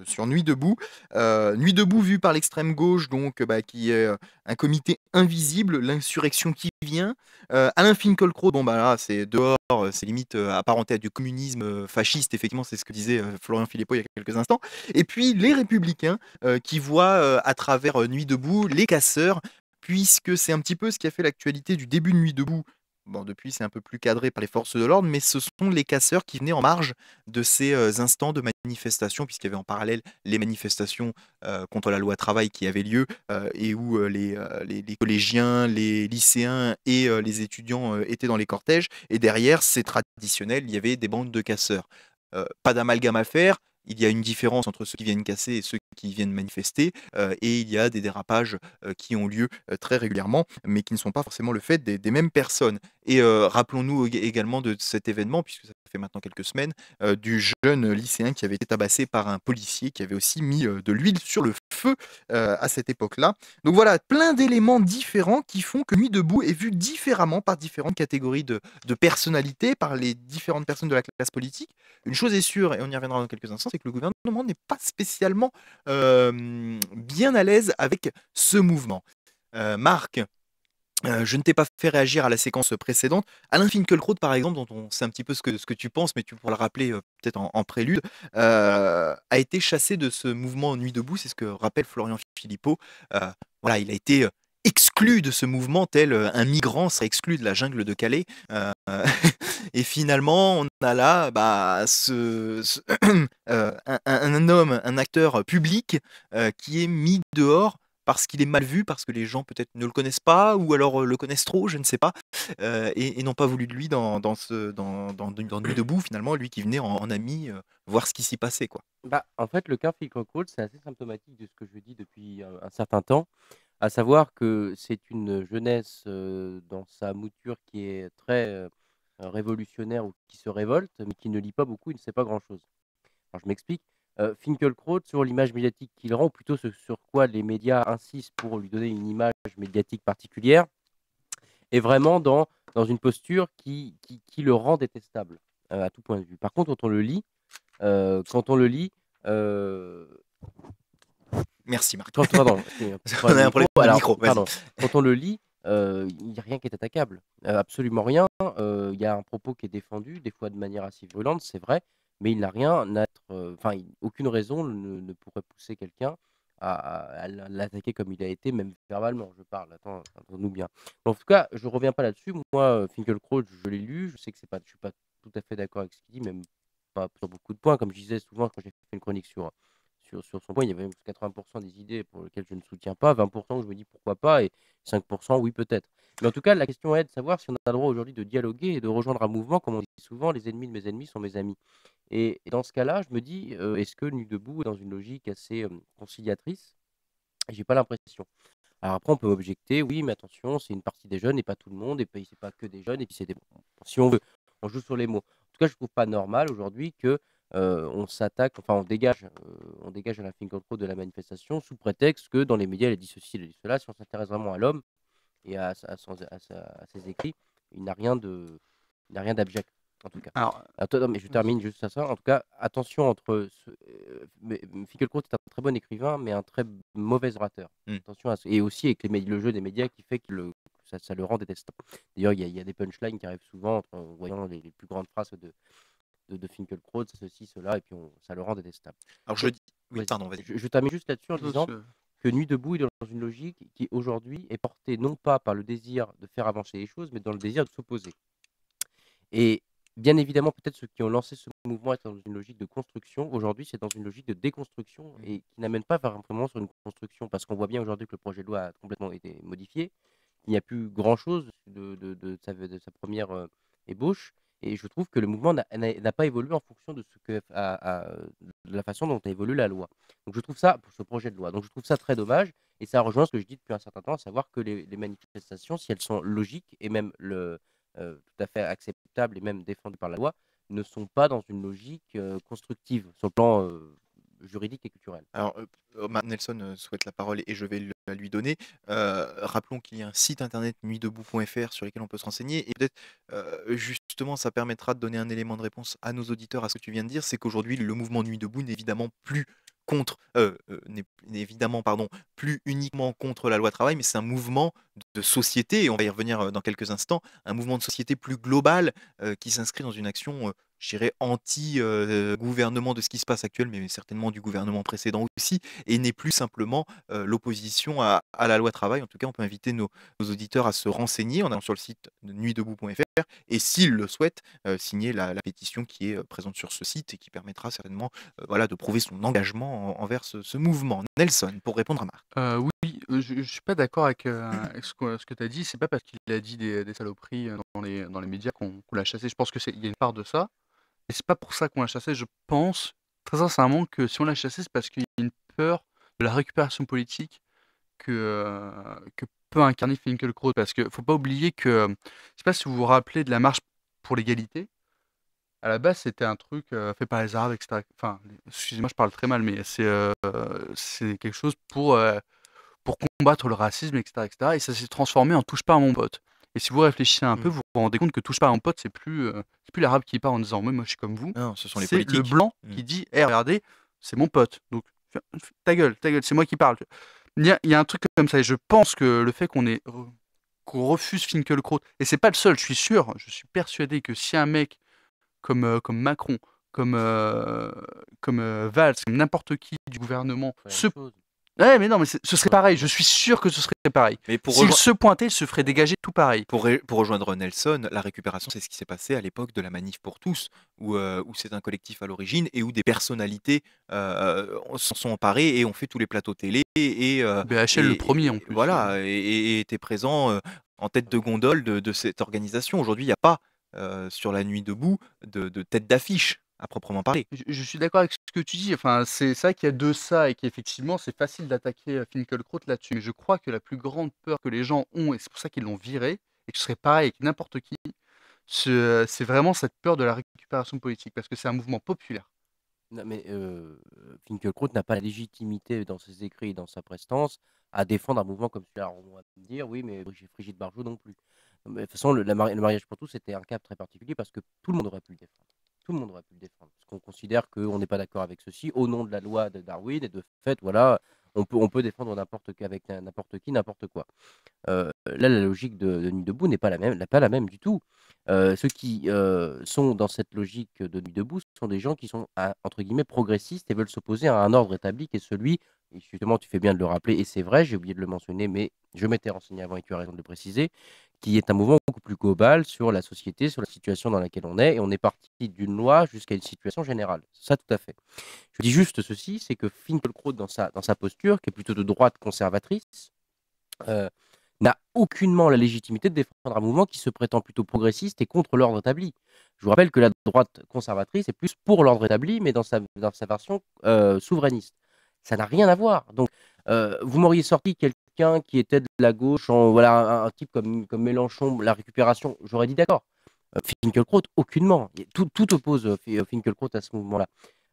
sur Nuit debout. Euh, nuit debout vu par l'extrême gauche, donc bah, qui est un comité invisible, l'insurrection qui vient. Euh, Alain Finkielkraut, bon bah là c'est dehors, euh, c'est limite euh, apparenté à du communisme fasciste, effectivement c'est ce que disait Florian Philippot il y a quelques instants. Et puis les républicains qui voient à travers Nuit debout les casseurs, puisque c'est un petit peu ce qui a fait l'actualité du début de Nuit debout depuis, c'est un peu plus cadré par les forces de l'ordre, mais ce sont les casseurs qui venaient en marge de ces euh, instants de manifestation, puisqu'il y avait en parallèle les manifestations euh, contre la loi travail qui avaient lieu, euh, et où les, les, collégiens, les lycéens et les étudiants étaient dans les cortèges. Et derrière, c'est traditionnel, il y avait des bandes de casseurs. pas d'amalgame à faire, il y a une différence entre ceux qui viennent casser et ceux qui viennent manifester, et il y a des dérapages qui ont lieu très régulièrement, mais qui ne sont pas forcément le fait des mêmes personnes. Et rappelons-nous également de cet événement, puisque ça fait maintenant quelques semaines, du jeune lycéen qui avait été tabassé par un policier qui avait aussi mis de l'huile sur le feu à cette époque-là. Donc voilà, plein d'éléments différents qui font que Nuit debout est vu différemment par différentes catégories de, personnalités, par les différentes personnes de la classe politique. Une chose est sûre, et on y reviendra dans quelques instants, c'est que le gouvernement n'est pas spécialement bien à l'aise avec ce mouvement. Marc, euh, je ne t'ai pas fait réagir à la séquence précédente. Alain Finkielkraut, par exemple, dont on sait un petit peu ce que, ce que tu penses, mais tu pourras le rappeler euh, peut-être en, prélude, euh, a été chassé de ce mouvement Nuit debout. C'est ce que rappelle Florian Philippot. voilà, il a été exclu de ce mouvement, tel un migrant serait exclu de la jungle de Calais. [LAUGHS] et finalement, on a là bah, [CLEARS THROAT] un, homme, un acteur public qui est mis dehors parce qu'il est mal vu, parce que les gens peut-être ne le connaissent pas, ou alors le connaissent trop, je ne sais pas, et, n'ont pas voulu de lui dans, dans, ce, dans, dans, Nuit debout, finalement, lui qui venait en, ami voir ce qui s'y passait. Quoi. Bah, en fait, le cas Cold c'est assez symptomatique de ce que je dis depuis un, certain temps, à savoir que c'est une jeunesse dans sa mouture qui est très révolutionnaire ou qui se révolte, mais qui ne lit pas beaucoup, il ne sait pas grand-chose. je m'explique euh, sur l'image médiatique qu'il rend, ou plutôt ce sur quoi les médias insistent pour lui donner une image médiatique particulière, est vraiment dans, dans une posture qui, qui, le rend détestable euh, à tout point de vue. Par contre, quand on le lit, euh, quand on le lit, euh, Merci Marc. Quand, on le lit, il n'y a rien qui est attaquable, absolument rien. Il y a un propos qui est défendu, des fois de manière assez brûlante, c'est vrai, mais il n'a rien être, euh, enfin, aucune raison ne, pourrait pousser quelqu'un à, l'attaquer comme il a été, même verbalement, je parle, attends, nous bien. En tout cas, je ne reviens pas là-dessus. Moi, euh, Finkelkraut, je l'ai lu, je sais que pas, je ne suis pas tout à fait d'accord avec ce qu'il dit, même pas sur beaucoup de points. Comme je disais souvent quand j'ai fait une chronique sur sur, son point. Il y avait 80% des idées pour lesquelles je ne soutiens pas, 20% je me dis pourquoi pas, et 5% oui peut-être. Mais en tout cas, la question est de savoir si on a le droit aujourd'hui de dialoguer et de rejoindre un mouvement, comme on dit souvent, les ennemis de mes ennemis sont mes amis. Et, dans ce cas-là, je me dis, euh, est-ce que nu Debout dans une logique assez conciliatrice conciliatrice J'ai pas l'impression. Alors après, on peut objecter, oui, mais attention, c'est une partie des jeunes et pas tout le monde, et puis c'est pas que des jeunes, et puis c'est des... Si on veut, on joue sur les mots. En tout cas, je trouve pas normal aujourd'hui que euh, on s'attaque, enfin on dégage, euh, on dégage la fin de la manifestation sous prétexte que dans les médias, elle dit ceci, elle dit cela. Si on s'intéresse vraiment à l'homme et à, à, ses écrits, il n'a rien de, il n'a rien d'abject. En tout cas. mais je euh, termine juste à ça. En tout cas, attention entre. Ce... Finkielkraut est un très bon écrivain, mais un très mauvais orateur. Hmm. Attention Et aussi avec les... le jeu des médias qui fait que ça, le rend détestable. D'ailleurs, il y, a des punchlines qui arrivent souvent en voyant les plus grandes phrases de, de, de ceci, cela, et puis ça le rend détestable. Alors je dis, je, je termine juste là-dessus en disant que Nuit debout est dans une logique qui aujourd'hui est portée non pas par le désir de faire avancer les choses, mais dans le désir de s'opposer. Et bien évidemment, peut-être ceux qui ont lancé ce mouvement étaient dans une logique de construction. Aujourd'hui, c'est dans une logique de déconstruction mm. et qui n'amène pas vraiment sur une construction, parce qu'on voit bien aujourd'hui que le projet de loi a complètement été modifié. Il n'y a plus grand-chose de, sa, première euh, ébauche. Et je trouve que le mouvement n'a pas évolué en fonction de, ce que, la façon dont a évolué la loi. Donc je trouve ça, pour ce projet de loi, donc je trouve ça très dommage. Et ça rejoint ce que je dis depuis un certain temps, à savoir que les, manifestations, si elles sont logiques et même euh, tout à fait acceptables et même défendues par la loi, ne sont pas dans une logique euh, constructive sur le plan euh, juridique et culturel. Alors, euh, Nelson euh, souhaite la parole et je vais la lui donner. Euh, rappelons qu'il y a un site internet nuitdebout.fr sur lequel on peut se renseigner et peut-être justement ça permettra de donner un élément de réponse à nos auditeurs à ce que tu viens de dire, c'est qu'aujourd'hui le mouvement Nuit debout n'est évidemment plus contre, n'est évidemment pardon, plus uniquement contre la loi travail, mais c'est un mouvement de société, et on va y revenir dans quelques instants, un mouvement de société plus global qui s'inscrit dans une action je dirais, anti-gouvernement de ce qui se passe actuel, mais certainement du gouvernement précédent aussi, et n'est plus simplement l'opposition à, la loi travail. En tout cas, on peut inviter nos, auditeurs à se renseigner en allant sur le site nuitdebout.fr et s'ils le souhaitent, signer la, pétition qui est présente sur ce site et qui permettra certainement voilà, de prouver son engagement envers ce, mouvement. Nelson, pour répondre à Marc. oui, je ne suis pas d'accord avec, ce que, tu as dit. C'est pas parce qu'il a dit des, saloperies dans les, médias qu'on l'a chassé. Je pense qu'il y a une part de ça. Et c'est pas pour ça qu'on l'a chassé. Je pense très sincèrement que si on l'a chassé, c'est parce qu'il y a une peur de la récupération politique que, euh, que peut incarner Finkielkraut. Parce qu'il ne faut pas oublier que, euh, je sais pas si vous vous rappelez de la marche pour l'égalité. À la base, c'était un truc euh, fait par les Arabes, etc. Enfin, excusez-moi, je parle très mal, mais c'est quelque chose pour, pour combattre le racisme, etc., etc. Et ça s'est transformé en touche pas à mon pote. Et si vous réfléchissez un mmh. peu, vous vous rendez compte que touche pas un pote, c'est plus, euh, plus l'arabe qui part en disant Mais moi je suis comme vous. Non, ce sont les politiques. le blanc mmh. qui dit "eh regardez, c'est mon pote. Donc ta gueule, ta gueule, c'est moi qui parle. Il y, a, un truc comme ça. Et je pense que le fait qu'on ait qu'on refuse Finkelkraut, et c'est pas le seul, je suis sûr, je suis persuadé que si un mec comme, euh, comme Macron, comme, euh, comme Valls, n'importe qui du gouvernement se pose... Ouais, mais non, mais ce serait pareil. Je suis sûr que ce serait pareil. Mais pour se pointait, il se ferait dégager tout pareil. Pour, pour rejoindre Nelson, la récupération, c'est ce qui s'est passé à l'époque de la manif pour tous, où, euh, c'est un collectif à l'origine et où des personnalités euh, s'en sont emparées et ont fait tous les plateaux télé. Et, euh, BHL le premier en plus. Voilà, et, était présent en tête de gondole de, cette organisation. Aujourd'hui, il n'y a pas, sur la nuit debout, de tête d'affiche à proprement parler. Je, suis d'accord avec ce que tu dis. Enfin, c'est ça qu'il y a de ça et qu'effectivement, c'est facile d'attaquer Finkielkraut là-dessus. Mais je crois que la plus grande peur que les gens ont, et c'est pour ça qu'ils l'ont viré, et que je serais pareil avec n'importe qui, c'est vraiment cette peur de la récupération politique, parce que c'est un mouvement populaire. Non, mais euh, Finkielkraut n'a pas la légitimité dans ses écrits et dans sa prestance à défendre un mouvement comme celui-là. On va dire, oui, mais Brigitte Barjou non plus. de toute façon, le, le mariage pour tous, c'était un cap très particulier parce que tout le monde aurait pu le défendre tout le monde aurait pu le défendre. Parce qu'on considère qu'on n'est pas d'accord avec ceci au nom de la loi de Darwin et de fait, voilà, on peut, on peut défendre n'importe qui avec n'importe qui, n'importe quoi. Euh, là, la logique de, Nuit debout n'est pas la même, pas la même du tout. Euh, ceux qui euh, sont dans cette logique de Nuit debout sont des gens qui sont ah, entre guillemets progressistes et veulent s'opposer à un ordre établi qui est celui. Et justement, tu fais bien de le rappeler, et c'est vrai, j'ai oublié de le mentionner, mais je m'étais renseigné avant et tu as raison de le préciser qui est un mouvement beaucoup plus global sur la société, sur la situation dans laquelle on est, et on est parti d'une loi jusqu'à une situation générale. Ça, tout à fait. Je dis juste ceci, c'est que Finkielkraut, dans sa, dans sa posture, qui est plutôt de droite conservatrice, euh, n'a aucunement la légitimité de défendre un mouvement qui se prétend plutôt progressiste et contre l'ordre établi. Je vous rappelle que la droite conservatrice est plus pour l'ordre établi, mais dans sa, dans sa version euh, souverainiste. Ça n'a rien à voir. Donc, euh, vous m'auriez sorti quelques qui était de la gauche, voilà, un, type comme, comme Mélenchon, la récupération, j'aurais dit d'accord. Euh, Finkielkraut, aucunement. Tout, oppose euh, euh, Finkielkraut à ce mouvement-là.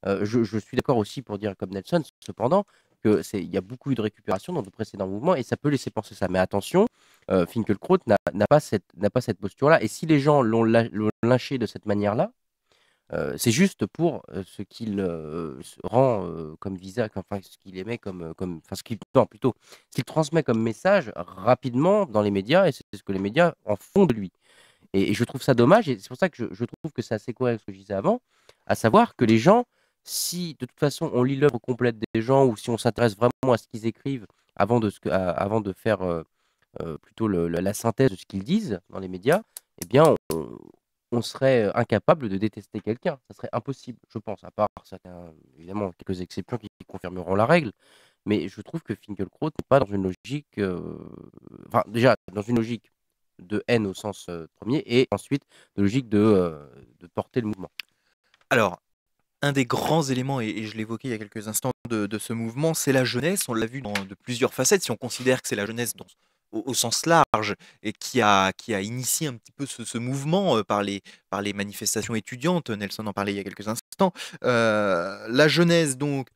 Euh, je, suis d'accord aussi pour dire, comme Nelson, cependant, qu'il y a beaucoup eu de récupération dans de précédents mouvements et ça peut laisser penser ça. Mais attention, euh, Finkielkraut n'a pas cette, cette posture-là. Et si les gens l'ont lynché de cette manière-là, c'est juste pour ce qu'il rend comme visa, enfin ce qu'il émet comme, comme enfin ce qu'il plutôt ce qu'il transmet comme message rapidement dans les médias et c'est ce que les médias en font de lui. Et, je trouve ça dommage et c'est pour ça que je, trouve que c'est assez correct ce que je disais avant, à savoir que les gens, si de toute façon on lit l'œuvre complète des gens ou si on s'intéresse vraiment à ce qu'ils écrivent avant de ce avant de faire plutôt la synthèse de ce qu'ils disent dans les médias, eh bien on on serait incapable de détester quelqu'un. Ça serait impossible, je pense, à part évidemment quelques exceptions qui confirmeront la règle. Mais je trouve que Finkielkraut n'est pas dans une logique, enfin déjà dans une logique de haine au sens premier et ensuite de logique de, porter le mouvement. Alors, un des grands éléments, et, je l'évoquais il y a quelques instants, de, ce mouvement, c'est la jeunesse. On l'a vu dans, de plusieurs facettes. Si on considère que c'est la jeunesse dans au, sens large et qui a, qui a initié un petit peu ce, mouvement par, les, par les manifestations étudiantes. Nelson en parlait il y a quelques instants. la jeunesse, donc,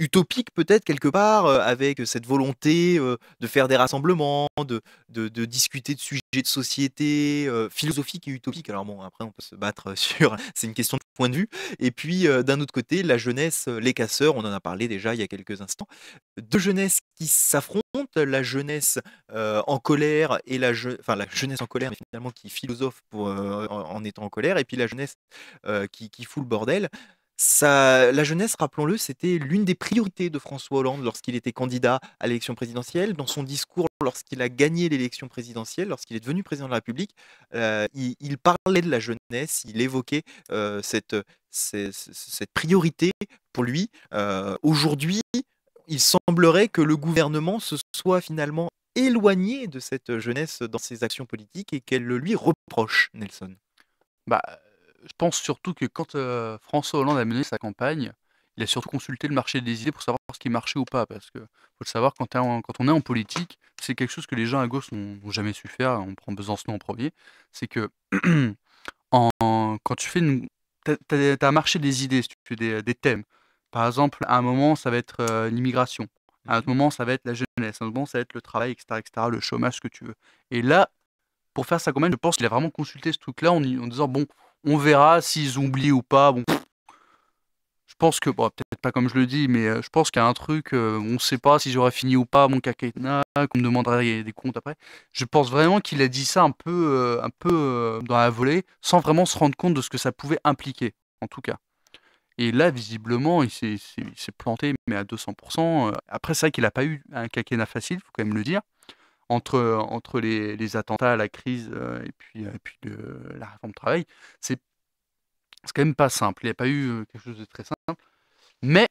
utopique peut-être quelque part, avec cette volonté de faire des rassemblements, de, de, discuter de sujets de société philosophique et utopique. Alors bon, après on peut se battre [LAUGHS] sur, c'est une question de point de vue. Et puis d'un autre côté, la jeunesse, les casseurs, on en a parlé déjà il y a quelques instants, deux jeunesses qui s'affrontent, la jeunesse en colère et la, je... enfin, la jeunesse en colère, mais finalement qui philosophe en, étant en colère, et puis la jeunesse qui, qui fout le bordel la jeunesse, rappelons-le, c'était l'une des priorités de François Hollande lorsqu'il était candidat à l'élection présidentielle. Dans son discours, lorsqu'il a gagné l'élection présidentielle, lorsqu'il est devenu président de la République, euh, il, parlait de la jeunesse, il évoquait euh, cette, priorité pour lui. Euh, aujourd'hui, il semblerait que le gouvernement se soit finalement éloigné de cette jeunesse dans ses actions politiques et qu'elle le lui reproche, Nelson. Bah, je pense surtout que quand François Hollande a mené sa campagne, il a surtout consulté le marché des idées pour savoir ce qui marchait ou pas. Parce que faut le savoir, quand, quand on est en politique, c'est quelque chose que les gens à gauche n'ont jamais su faire. On prend Besançon en premier. C'est que [CLEARS THROAT] en, quand tu fais une. Tu as, un marché des idées, si tu fais des, thèmes. Par exemple, à un moment, ça va être l'immigration. À un autre mmh moment, ça va être la jeunesse. À un autre moment, ça va être le travail, etc., etc., le chômage, ce que tu veux. Et là, pour faire ça quand même, je pense qu'il a vraiment consulté ce truc-là en, en disant bon, on verra s'ils oublient ou pas. Bon, je pense que, bon, peut-être pas comme je le dis, mais euh, je pense qu'il y a un truc, euh, on ne sait pas si j'aurais fini ou pas mon caquetna, qu'on me demanderait des comptes après. Je pense vraiment qu'il a dit ça un peu, euh, un peu dans la volée, sans vraiment se rendre compte de ce que ça pouvait impliquer, en tout cas. Et là, visiblement, il s'est planté, mais à 200%. Après, c'est vrai qu'il n'a pas eu un quinquennat facile, faut quand même le dire entre, entre les, les, attentats, la crise euh, et puis, euh, et puis la réforme de travail, c'est quand même pas simple. Il n'y a pas eu euh, quelque chose de très simple. Mais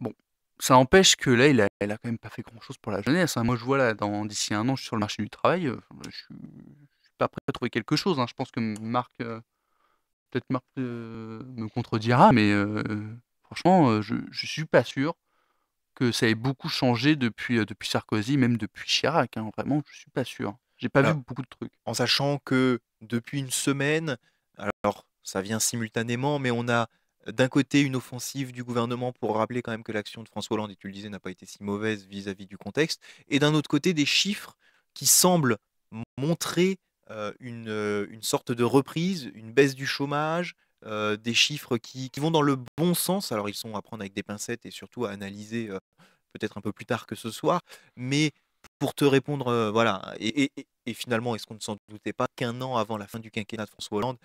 bon, ça empêche que là, il elle a quand même pas fait grand chose pour la jeunesse. Hein. Moi, je vois là, d'ici un an, je suis sur le marché du travail. je, suis, suis pas prêt à trouver quelque chose. Hein. Je pense que Marc, peut-être Marc me contredira, mais franchement, je, ne suis pas sûr que ça ait beaucoup changé depuis, depuis Sarkozy, même depuis Chirac. Hein, vraiment, je suis pas sûr. J'ai pas vu beaucoup de trucs. En sachant que depuis une semaine, alors ça vient simultanément, mais on a d'un côté une offensive du gouvernement pour rappeler quand même que l'action de François Hollande, et tu le disais, n'a pas été si mauvaise vis-à-vis du contexte, et d'un autre côté des chiffres qui semblent montrer une, sorte de reprise, une baisse du chômage, euh, des chiffres qui, vont dans le bon sens. Alors ils sont à prendre avec des pincettes et surtout à analyser euh, peut-être un peu plus tard que ce soir, mais pour te répondre, euh, voilà, et, finalement, est-ce qu'on ne s'en doutait pas qu'un an avant la fin du quinquennat de François Hollande,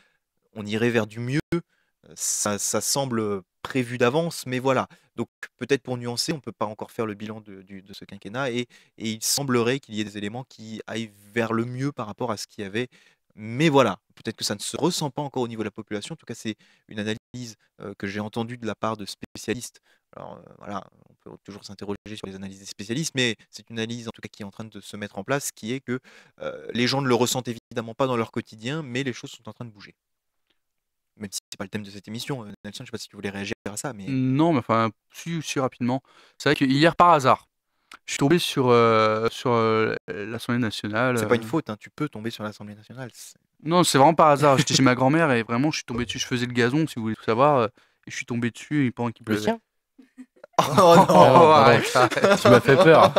on irait vers du mieux ça, ça, semble prévu d'avance, mais voilà. Donc peut-être pour nuancer, on ne peut pas encore faire le bilan de, ce quinquennat et, et, il semblerait qu'il y ait des éléments qui aillent vers le mieux par rapport à ce qu'il y avait mais voilà, peut-être que ça ne se ressent pas encore au niveau de la population. En tout cas, c'est une analyse euh, que j'ai entendue de la part de spécialistes. Alors euh, voilà, on peut toujours s'interroger sur les analyses des spécialistes, mais c'est une analyse en tout cas qui est en train de se mettre en place, qui est que euh, les gens ne le ressentent évidemment pas dans leur quotidien, mais les choses sont en train de bouger. Même si ce c'est pas le thème de cette émission, Nelson, je ne sais pas si tu voulais réagir à ça, mais non, mais enfin, si, si rapidement. C'est vrai qu'hier par hasard, je suis tombé sur, sur l'Assemblée nationale. C'est pas une faute, hein, tu peux tomber sur l'Assemblée nationale. Non, c'est vraiment par hasard. J'étais chez ma grand-mère et vraiment, je suis tombé dessus. Je faisais le gazon, si vous voulez tout savoir. Et je suis tombé dessus pendant qu'il pleuvait. tien [LAUGHS] Oh non [LAUGHS] oh, [LAUGHS] Tu m'as fait peur.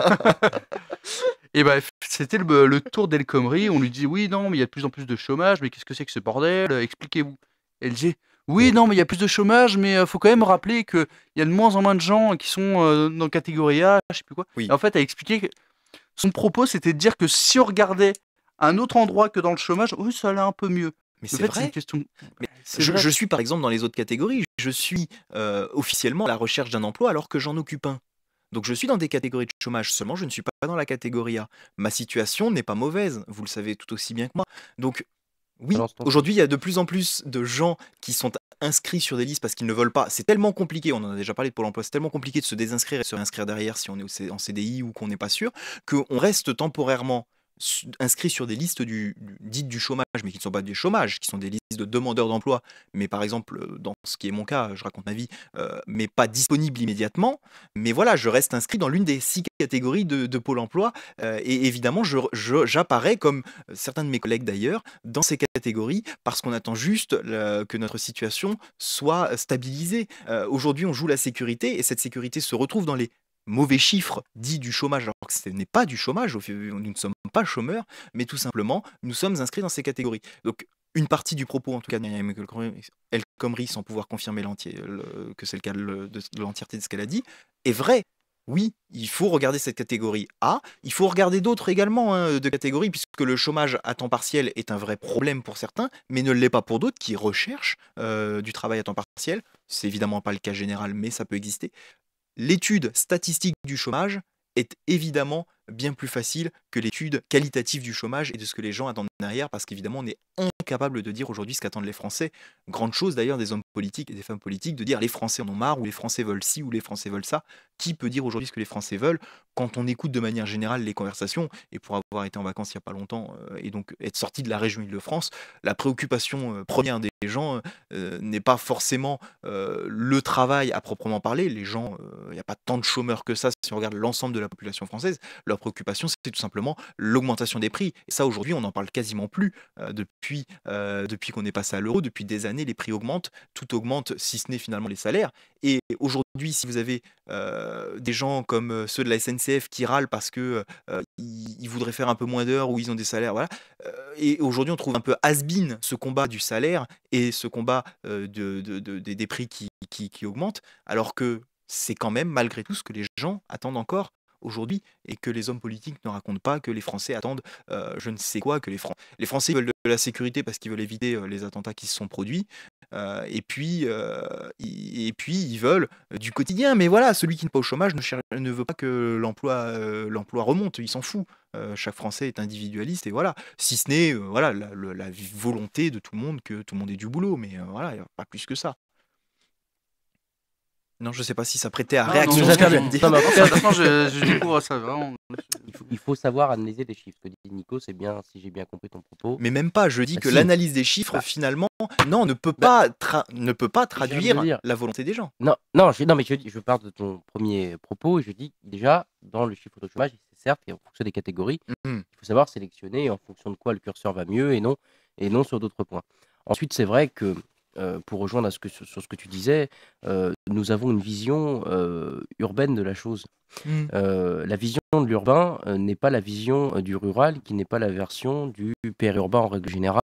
Et bah, c'était le, le tour d'El Khomri. On lui dit Oui, non, mais il y a de plus en plus de chômage, mais qu'est-ce que c'est que ce bordel Expliquez-vous. Elle dit oui, non, mais il y a plus de chômage, mais il euh, faut quand même rappeler qu'il y a de moins en moins de gens qui sont euh, dans catégorie A, je sais plus quoi. en fait, elle expliqué que son propos, c'était de dire que si on regardait un autre endroit que dans le chômage, oui, ça allait un peu mieux. Mais c'est vrai. je, suis par exemple dans les autres catégories. Je suis euh, officiellement à la recherche d'un emploi alors que j'en occupe un. Donc je suis dans des catégories de chômage, seulement je ne suis pas dans la catégorie A. Ma situation n'est pas mauvaise, vous le savez tout aussi bien que moi. Donc oui, aujourd'hui, il y a de plus en plus de gens qui sont inscrits sur des listes parce qu'ils ne veulent pas. C'est tellement compliqué, on en a déjà parlé de Pôle emploi, c'est tellement compliqué de se désinscrire et de se réinscrire derrière si on est en CDI ou qu'on n'est pas sûr, qu'on reste temporairement inscrits sur des listes dites du chômage, mais qui ne sont pas du chômage, qui sont des listes de demandeurs d'emploi, mais par exemple, euh, dans ce qui est mon cas, je raconte ma vie, euh, mais pas disponible immédiatement. Mais voilà, je reste inscrit dans l'une des six catégories de, Pôle emploi, euh, et évidemment, j'apparais, je, comme certains de mes collègues d'ailleurs, dans ces catégories, parce qu'on attend juste que notre situation soit stabilisée. Aujourd'hui, on joue la sécurité, et cette sécurité se retrouve dans les mauvais chiffre dit du chômage, alors que ce n'est pas du chômage, nous ne sommes pas chômeurs, mais tout simplement, nous sommes inscrits dans ces catégories. Donc, une partie du propos, en tout cas, El Khomri, sans pouvoir confirmer que c'est le cas de, l'entièreté de ce qu'elle a dit, est vrai. Oui, il faut regarder cette catégorie A. Il faut regarder d'autres également hein, de catégories, puisque le chômage à temps partiel est un vrai problème pour certains, mais ne l'est pas pour d'autres qui recherchent euh, du travail à temps partiel. C'est évidemment pas le cas général, mais ça peut exister. L'étude statistique du chômage est évidemment bien plus facile que l'étude qualitative du chômage et de ce que les gens attendent derrière, parce qu'évidemment, on est incapable de dire aujourd'hui ce qu'attendent les Français. Grande chose d'ailleurs des hommes politiques et des femmes politiques de dire les Français en ont marre, ou les Français veulent ci, ou les Français veulent ça. Qui peut dire aujourd'hui ce que les Français veulent quand on écoute de manière générale les conversations Et pour avoir été en vacances il n'y a pas longtemps euh, et donc être sorti de la région Île-de-France, la préoccupation euh, première des gens euh, n'est pas forcément le travail à proprement parler. Les gens, il y n'y a pas tant de chômeurs que ça si on regarde l'ensemble de la population française préoccupation, c'est tout simplement l'augmentation des prix. Et ça, aujourd'hui, on n'en parle quasiment plus. Euh, depuis euh, depuis qu'on est passé à l'euro, depuis des années, les prix augmentent, tout augmente, si ce n'est finalement les salaires. Et aujourd'hui, si vous avez euh, des gens comme ceux de la SNCF qui râlent parce que ils, voudraient faire un peu moins d'heures ou ils ont des salaires, voilà. et aujourd'hui, on trouve un peu has ce combat du salaire et ce combat de, des prix qui, qui, qui augmentent, alors que c'est quand même malgré tout ce que les gens attendent encore aujourd'hui et que les hommes politiques ne racontent pas que les Français attendent euh, je ne sais quoi, que les, les Français veulent de la sécurité parce qu'ils veulent éviter euh, les attentats qui se sont produits. Euh, et, puis, et puis, ils veulent du quotidien. Mais voilà, celui qui n'est pas au chômage ne, veut pas que l'emploi l'emploi remonte, il s'en fout. chaque Français est individualiste, et voilà. Si ce n'est voilà, la, volonté de tout le monde que tout le monde ait du boulot, mais voilà, pas plus que ça. Non, je sais pas si ça prêtait à non, réaction. Non, non, je, je, découvre ça vraiment. Il faut, savoir analyser les chiffres. Que dit Nico, c'est bien, si j'ai bien compris ton propos. Mais même pas. Je dis bah que l'analyse des chiffres, bah. finalement, non, ne peut bah. pas, ne peut pas traduire la volonté des gens. Non, non, mais je, pars parle de ton premier propos. Je dis déjà dans le chiffre de chômage, c'est certes, et en fonction des catégories, hmm. il faut savoir sélectionner en fonction de quoi le curseur va mieux et non, et non sur d'autres points. Ensuite, c'est vrai que euh, pour rejoindre ce que, sur, ce que tu disais, euh, nous avons une vision euh, urbaine de la chose. Mmh. la vision de l'urbain n'est pas la vision du rural, qui n'est pas la version du périurbain en règle générale.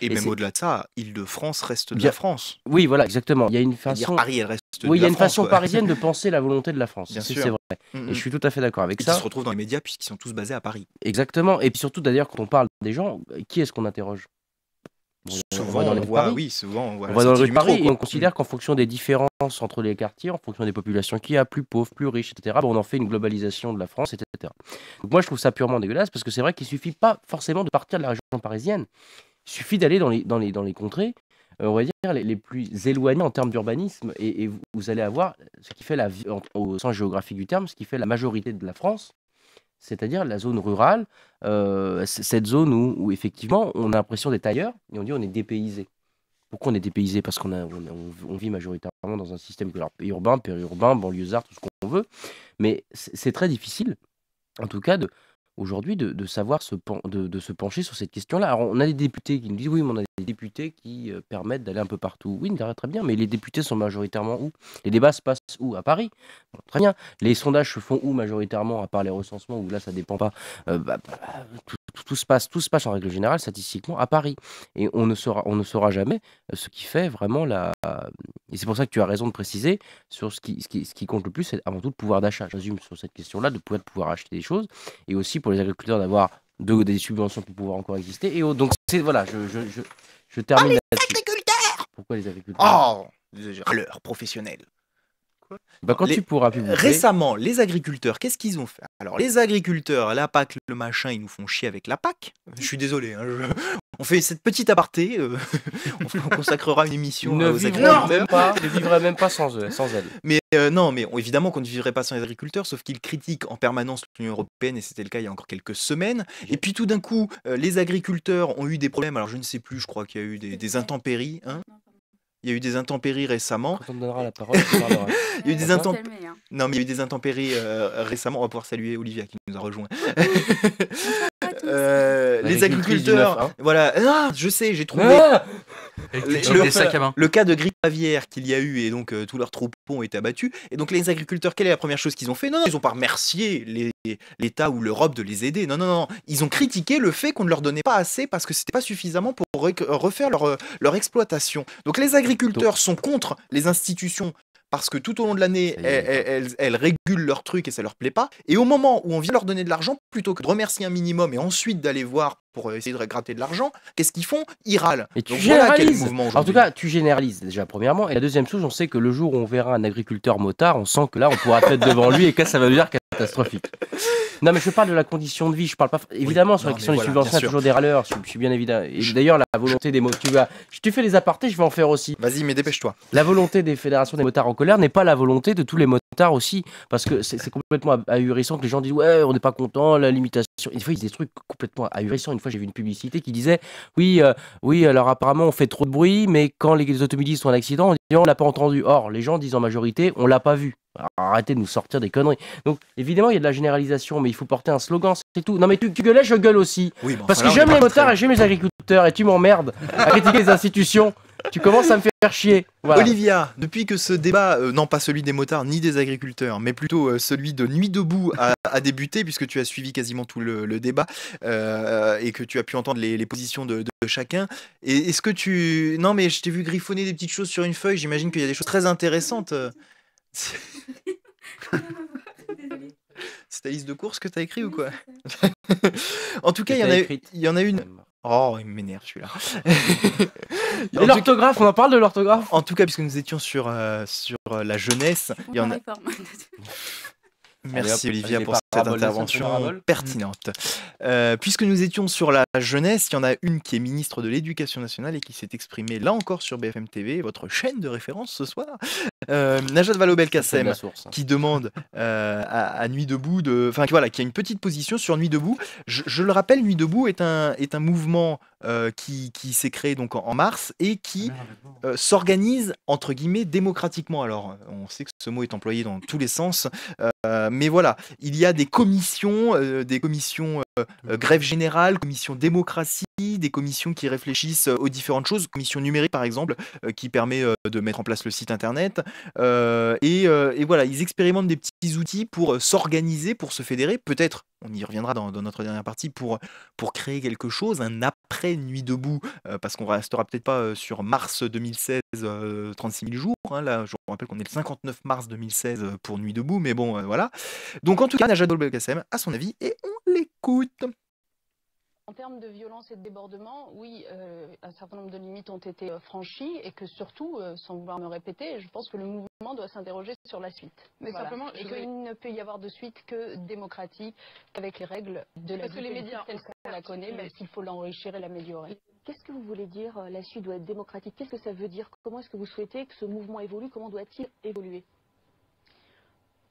Et, même au-delà de ça, Île-de-France reste de la France. Oui, voilà, exactement. Il y a une façon. Paris, reste oui, il y a une façon parisienne de [LAUGHS] penser la volonté de la France. C'est vrai. Mmh, mmh. Et je suis tout à fait d'accord avec ça. Qui se retrouvent dans les médias puisqu'ils sont tous basés à Paris. Exactement. Et puis surtout, d'ailleurs, quand on parle des gens, qui est-ce qu'on interroge on, voit, dans le Paris et on considère qu'en fonction des différences entre les quartiers, en fonction des populations qu'il y a, plus pauvres, plus riches, etc., bah, on en fait une globalisation de la France, etc. Donc moi, je trouve ça purement dégueulasse parce que c'est vrai qu'il ne suffit pas forcément de partir de la région parisienne. Il suffit d'aller dans les, dans, les, dans les contrées, euh, on va dire, les, plus éloignées en termes d'urbanisme et, vous allez avoir ce qui fait la, au sens géographique du terme, ce qui fait la majorité de la France c'est-à-dire la zone rurale, euh, cette zone où, effectivement on a l'impression d'être ailleurs et on dit on est dépaysé. Pourquoi on est dépaysé Parce qu'on on, vit majoritairement dans un système urbain, périurbain, banlieusard, tout ce qu'on veut. Mais c'est très difficile, en tout cas, de, aujourd'hui de, savoir se de, se pencher sur cette question-là. Alors, on a des députés qui nous disent oui, mais on a des députés qui euh, permettent d'aller un peu partout. Oui, très bien, mais les députés sont majoritairement où Les débats se passent où À Paris Très bien. Les sondages se font où majoritairement, à part les recensements, où là, ça dépend pas. Euh, bah, bah, tout, se passe, tout se passe en règle générale statistiquement à Paris. Et on ne saura, on ne saura jamais euh, ce qui fait vraiment la. Euh, et c'est pour ça que tu as raison de préciser sur ce qui, ce qui, compte le plus, c'est avant tout le pouvoir d'achat. J'assume sur cette question-là de pouvoir, pouvoir acheter des choses et aussi pour les agriculteurs d'avoir des subventions pour pouvoir encore exister. Et donc, c'est voilà, je, je, je, termine. Oh, les agriculteurs Pourquoi les agriculteurs Oh, leur professionnel bah, quand tu pourras Récemment, les agriculteurs, qu'est-ce qu'ils ont fait Alors, les agriculteurs, la PAC, le machin, ils nous font chier avec la PAC. Je suis désolé, hein, on fait cette petite aparté. Euh, [LAUGHS] on consacrera une émission aux agriculteurs. Même pas, ne vivrait même pas sans eux, sans elle. Mais euh, non, mais évidemment qu'on ne vivrait pas sans les agriculteurs, sauf qu'ils critiquent en permanence l'Union européenne, et c'était le cas il y a encore quelques semaines. Et puis tout d'un coup, euh, les agriculteurs ont eu des problèmes. Alors, je ne sais plus, je crois qu'il y a eu des, intempéries. Hein. Il y a eu des intempéries récemment. on donnera la parole, [LAUGHS] il y a eu des intempéries. Hein. Non, mais il y a eu des intempéries euh, récemment. On va pouvoir saluer Olivia qui nous a rejoints. [LAUGHS] Euh, les agriculteurs, hein. voilà. Ah, je sais, j'ai trouvé. Ah le, cas de grippe aviaire qu'il y a eu et donc euh, tous leurs troupeaux ont été abattus. Et donc les agriculteurs, quelle est la première chose qu'ils ont fait Non, non, ils n'ont pas remercié l'État ou l'Europe de les aider. Non, non, non. Ils ont critiqué le fait qu'on ne leur donnait pas assez parce que ce n'était pas suffisamment pour refaire euh, leur, exploitation. Donc les agriculteurs sont contre les institutions parce que tout au long de l'année, elles, régulent leur truc et ça leur plaît pas. Et au moment où on vient leur donner de l'argent, plutôt que de remercier un minimum et ensuite d'aller voir pour euh, essayer de gratter de l'argent, qu'est-ce qu'ils font Ils râlent. Et tu généralises. en tout cas, tu généralises déjà premièrement. Et la deuxième chose, on sait que le jour où on verra un agriculteur motard, on sent que là, on pourra [LAUGHS] être devant lui et que ça va lui dire catastrophique. Non, mais je parle de la condition de vie. Je parle pas évidemment sur la question des subventions. Il y a toujours des râleurs. Je, suis bien évident. Et d'ailleurs, la volonté des motards, Tu vas, je te fais les apartés. Je vais en faire aussi. Vas-y, mais dépêche-toi. La volonté des fédérations des motards en colère n'est pas la volonté de tous les motards aussi, parce que c'est complètement ahurissant que les gens disent ouais, on n'est pas content, la limitation. Une fois, ils disent des trucs complètement ahurissants. Une fois, j'ai vu une publicité qui disait oui, euh, oui, alors apparemment on fait trop de bruit, mais quand les automobilistes ont un accident, on dit on l'a pas entendu. Or, les gens disent en majorité on l'a pas vu. Arrêtez de nous sortir des conneries. Donc, évidemment, il y a de la généralisation, mais il faut porter un slogan, c'est tout. Non, mais tu, tu, gueulais, je gueule aussi. Parce que j'aime les motards et j'aime les agriculteurs, et tu m'emmerdes à critiquer les institutions. Tu commences à me faire chier. Olivia, depuis que ce débat, euh, non pas celui des motards ni des agriculteurs, mais plutôt euh, celui de Nuit debout a, débuté, puisque tu as suivi quasiment tout le, débat euh, et que tu as pu entendre les, positions de chacun. Est-ce que tu... Non mais je t'ai vu griffonner des petites choses sur une feuille, j'imagine qu'il y a des choses très intéressantes. [LAUGHS] C'est ta liste de courses que t'as écrit ou quoi [LAUGHS] En tout cas, il y, en a, une. Oh, il m'énerve celui-là. [LAUGHS] l'orthographe, on en parle de l'orthographe En tout cas, puisque nous étions sur, euh, sur euh, la jeunesse, il y en a. Merci Olivia pour cette intervention pertinente. Euh, puisque nous étions sur la jeunesse, il y en a une qui est ministre de l'Éducation nationale et qui s'est exprimée là encore sur BFM TV, votre chaîne de référence ce soir. Euh, Najat Vallaud-Belkacem, hein. qui demande euh, à, Nuit debout, de, enfin voilà, qui a une petite position sur Nuit debout. Je, je, le rappelle, Nuit debout est un, est un mouvement euh, qui, qui s'est créé donc en, mars et qui ah, euh, s'organise entre guillemets démocratiquement. Alors, on sait que ce mot est employé dans tous les sens, euh, mais voilà, il y a des commissions, des commissions euh, euh, grève générale, commission démocratie, des commissions qui réfléchissent euh, aux différentes choses, commission numérique par exemple, qui permet de mettre en place le site internet. Et, voilà, ils expérimentent des petits outils pour s'organiser, pour se fédérer, peut-être, on y reviendra dans, notre dernière partie, pour, pour créer quelque chose, un après Nuit debout, parce qu'on restera peut-être pas sur mars 2016, 36 000 jours. Hein. là, je vous rappelle qu'on est le 59 mars 2016 pour Nuit debout, mais bon, voilà. Donc en tout cas, Najat Belkacem, à son avis, est en termes de violence et de débordement, oui, euh, un certain nombre de limites ont été euh, franchies et que surtout, euh, sans vouloir me répéter, je pense que le mouvement doit s'interroger sur la suite. Mais simplement, il ne peut y avoir de suite que démocratique, avec les règles de la. Parce la les médias, on la connaît, mais s'il faut l'enrichir et l'améliorer. Qu'est-ce que vous voulez dire La suite doit être démocratique. Qu'est-ce que ça veut dire Comment est-ce que vous souhaitez que ce mouvement évolue Comment doit-il évoluer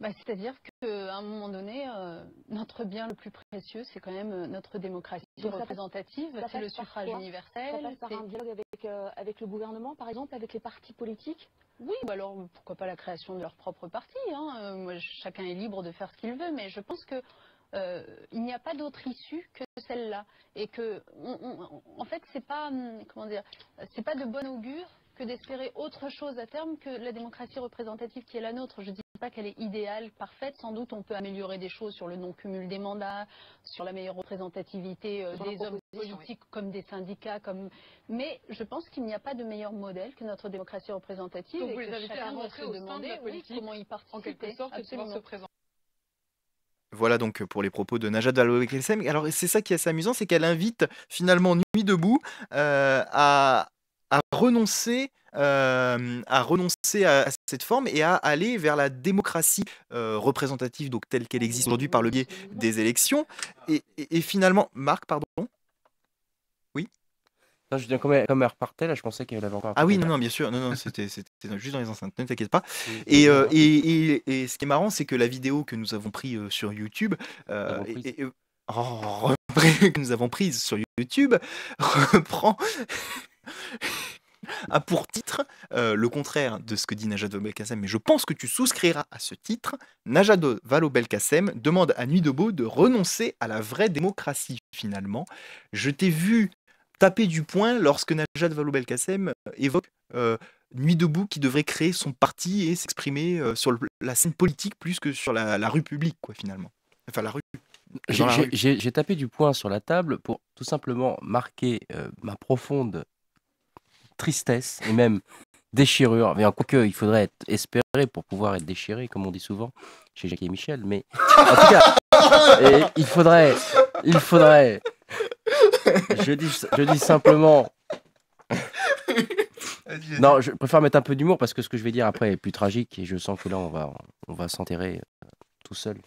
bah, c'est-à-dire qu'à un moment donné, euh, notre bien le plus précieux, c'est quand même euh, notre démocratie représentative, c'est le suffrage universel. Ça passe par un dialogue euh, avec, le gouvernement, par exemple, avec les partis politiques Oui, Ou bah, alors pourquoi pas la création de leur propre parti hein, moi, Chacun est libre de faire ce qu'il veut, mais je pense que il n'y a pas d'autre issue que celle-là. Et que, en fait, c'est pas, hum, comment dire, c'est pas de bon augure que d'espérer autre chose à terme que la démocratie représentative qui est la nôtre pas qu'elle est idéale, parfaite. Sans doute, on peut améliorer des choses sur le non-cumul des mandats, sur la meilleure représentativité euh, des hommes politiques comme des syndicats. Comme... Mais je pense qu'il n'y a pas de meilleur modèle que notre démocratie représentative. vous que les invitez à rentrer demander, comment y participer. En quelque sorte, absolument. se Voilà donc pour les propos de Najat Vallaud-Belkacem. Alors c'est ça qui est assez amusant, c'est qu'elle invite finalement Nuit debout euh, à, à renoncer euh, à renoncer à, cette forme et à aller vers la démocratie euh, représentative, donc telle qu'elle existe aujourd'hui par le biais des élections. Et, finalement, Marc, pardon. Oui. je dis, comme, elle, comme repartait, là, je pensais qu'elle avait encore. Ah oui, non, non, bien sûr, non, non, c'était juste dans les enceintes, ne t'inquiète pas. Euh, et, et, et, ce qui est marrant, c'est que la vidéo que nous avons prise sur YouTube. Oh, [LAUGHS] que nous avons prise sur YouTube [LAUGHS] reprend a pour titre euh, le contraire de ce que dit Najat Vallaud-Belkacem, mais je pense que tu souscriras à ce titre. Najat Vallaud-Belkacem demande à Nuit de de renoncer à la vraie démocratie, finalement. Je t'ai vu taper du poing lorsque Najat Vallaud-Belkacem euh, évoque euh, Nuit debout qui devrait créer son parti et s'exprimer sur la scène politique plus que sur la, rue publique, quoi, finalement. Enfin, la rue. J'ai tapé du poing sur la table pour tout simplement marquer ma profonde tristesse et même déchirure. quoi quoi il faudrait espérer pour pouvoir être déchiré, comme on dit souvent chez Jacques et Michel. Mais il faudrait, il faudrait. Je dis, je dis simplement. Non, je préfère mettre un peu d'humour parce que ce que je vais dire après est plus tragique et je sens que là on va, on va s'enterrer euh, tout seul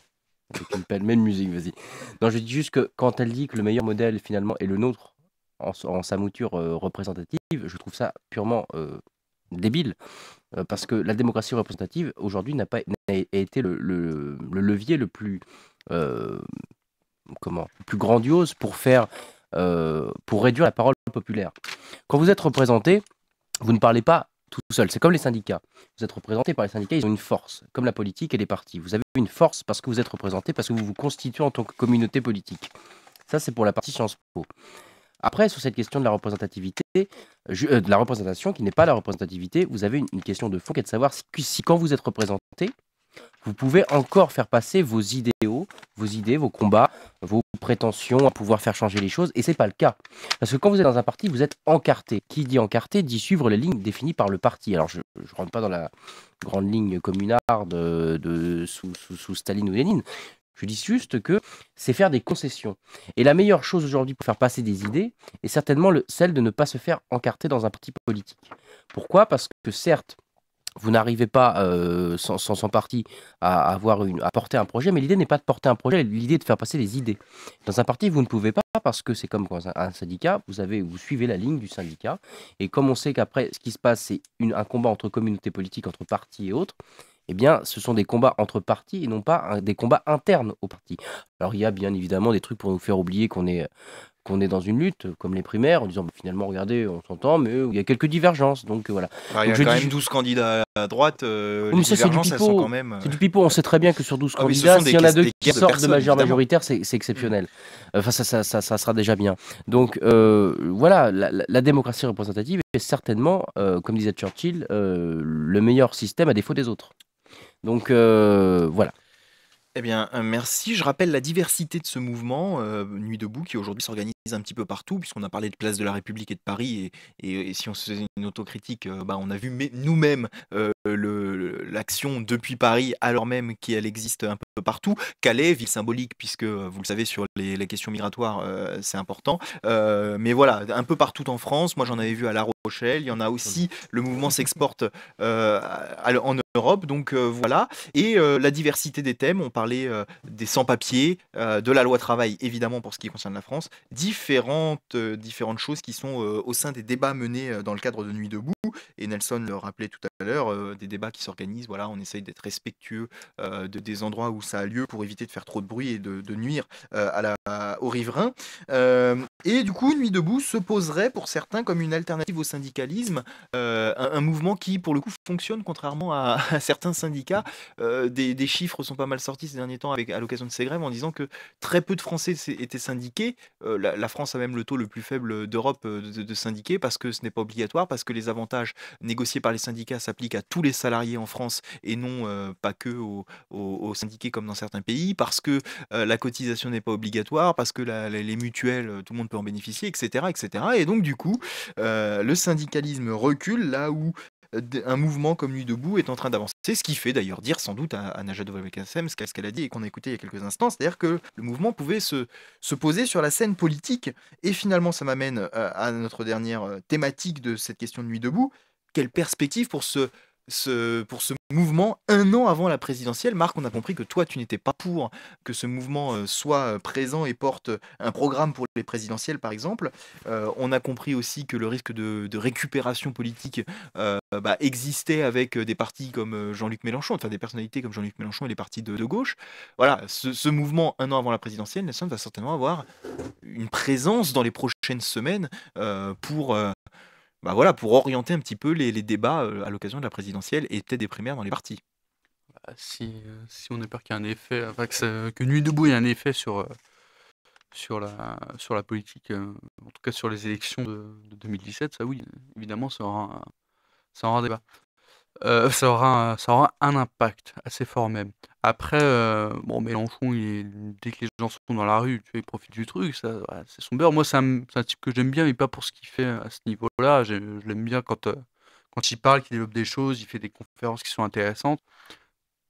avec une pelle. même musique, vas-y. Non, je dis juste que quand elle dit que le meilleur modèle finalement est le nôtre, en, sa mouture représentative, je trouve ça purement débile. parce que la démocratie représentative, aujourd'hui, n'a pas été le, le, levier le plus, comment, plus grandiose pour faire pour réduire la parole populaire. Quand vous êtes représenté, vous ne parlez pas tout seul. C'est comme les syndicats. Vous êtes représenté par les syndicats, ils ont une force, comme la politique et les partis. Vous avez une force parce que vous êtes représenté, parce que vous vous constituez en tant que communauté politique. Ça, c'est pour la partie Sciences Po. Après, sur cette question de la représentativité, euh, de la représentation qui n'est pas la représentativité, vous avez une, question de fond qui est de savoir si, si, quand vous êtes représenté, vous pouvez encore faire passer vos idéaux, vos idées, vos combats, vos prétentions à pouvoir faire changer les choses, et c'est pas le cas. Parce que quand vous êtes dans un parti, vous êtes encarté. Qui dit encarté dit suivre les lignes définies par le parti. Alors je ne rentre pas dans la grande ligne communarde euh, de, sous, sous Staline ou Lénine, je dis juste que c'est faire des concessions. Et la meilleure chose aujourd'hui pour faire passer des idées est certainement celle de ne pas se faire encarter dans un parti politique. Pourquoi Parce que certes, vous n'arrivez pas euh, sans, sans, parti à, porter un projet, mais l'idée n'est pas de porter un projet, l'idée est de faire passer des idées. Dans un parti, vous ne pouvez pas parce que c'est comme dans un, un syndicat, vous, avez, vous suivez la ligne du syndicat, et comme on sait qu'après, ce qui se passe, c'est un combat entre communautés politiques, entre partis et autres, eh bien, ce sont des combats entre partis et non pas des combats internes aux partis. Alors, il y a bien évidemment des trucs pour nous faire oublier qu'on est, qu'on est dans une lutte, euh, comme les primaires, en disant bah, finalement, regardez, on s'entend, mais euh, il y a quelques divergences. Donc euh, voilà. il quand 12 candidats à droite. Oh, c'est du pipeau. C'est du pipeau. On sait très bien que sur 12 ah, candidats, s'il y en a deux qui sortent de, majeure majoritaire, c'est exceptionnel. Mm. Enfin, ça, ça, sera déjà bien. Donc voilà, la, démocratie représentative est certainement, comme disait Churchill, le meilleur système à défaut des autres. Donc euh, voilà. Eh bien, euh, merci. Je rappelle la diversité de ce mouvement euh, Nuit debout qui aujourd'hui s'organise un petit peu partout, puisqu'on a parlé de Place de la République et de Paris. Et, si on se faisait une autocritique, bah, on a vu nous-mêmes euh, l'action depuis Paris, alors même qu'elle existe un peu partout. Calais, ville symbolique, puisque euh, vous le savez, sur les, questions migratoires, euh, c'est important. mais voilà, un peu partout en France. Moi, j'en avais vu à La Rochelle. Il y en a mmh. aussi, le mouvement s'exporte en Europe. Donc voilà. Et la diversité des thèmes, on parlait des sans-papiers, de la loi travail, évidemment, pour ce qui concerne la France. Différentes, différentes choses qui sont au sein des débats menés dans le cadre de Nuit debout. Et Nelson le rappelait tout à l'heure, des débats qui s'organisent. Voilà, on essaye d'être respectueux de, des endroits où ça a lieu pour éviter de faire trop de bruit et de, nuire à la, aux riverains. et du coup, Nuit debout se poserait pour certains comme une alternative au syndicalisme, un, mouvement qui, pour le coup, fonctionne contrairement à, [LAUGHS] certains syndicats. Des, des, chiffres sont pas mal sortis ces derniers temps avec, à l'occasion de ces grèves en disant que très peu de Français étaient syndiqués. La, France a même le taux le plus faible d'Europe de, de syndiqués parce que ce n'est pas obligatoire, parce que les avantages négociés par les syndicats s'appliquent à tout les salariés en France et non pas que aux, syndiqués comme dans certains pays, parce que la cotisation n'est pas obligatoire, parce que les mutuelles, tout le monde peut en bénéficier, etc. etc. Et donc du coup, le syndicalisme recule là où un mouvement comme Nuit debout est en train d'avancer. C'est ce qui fait d'ailleurs dire sans doute à, Najat vallaud ce qu'elle a dit et qu'on a écouté il y a quelques instants, c'est-à-dire que le mouvement pouvait se, se poser sur la scène politique. Et finalement, ça m'amène à, à notre dernière thématique de cette question de nuit debout. Quelle perspective pour ce pour ce mouvement un an avant la présidentielle. Marc, on a compris que toi, tu n'étais pas pour que ce mouvement euh, soit euh, présent et porte un programme pour les présidentielles, par exemple. Euh, on a compris aussi que le risque de, récupération politique bah, existait avec des partis comme Jean-Luc Mélenchon, enfin des personnalités comme Jean-Luc Mélenchon et les partis de, gauche. Voilà, ce, mouvement un an avant la présidentielle, Nelson va certainement avoir une présence dans les prochaines semaines pour bah voilà, pour orienter un petit peu les, débats euh, à l'occasion de la présidentielle et peut-être des primaires dans les partis. Bah, si, euh, si, on peur qu'il y ait un effet, enfin, que, Nuit debout ait un effet sur, euh, sur, la, sur la politique, en tout cas sur les élections de, 2017, ça oui, évidemment, ça aura, ça aura un débat. Euh, ça, aura ça aura un impact assez fort même. Après, euh, bon, Mélenchon, il dès que les gens sont dans la rue, tu vois, il profite du truc, c'est son beurre. Moi, c'est un, type que j'aime bien, mais pas pour ce qu'il fait euh, à ce niveau-là. Je, l'aime bien quand, quand il parle, qu'il développe des choses, il fait des conférences qui sont intéressantes.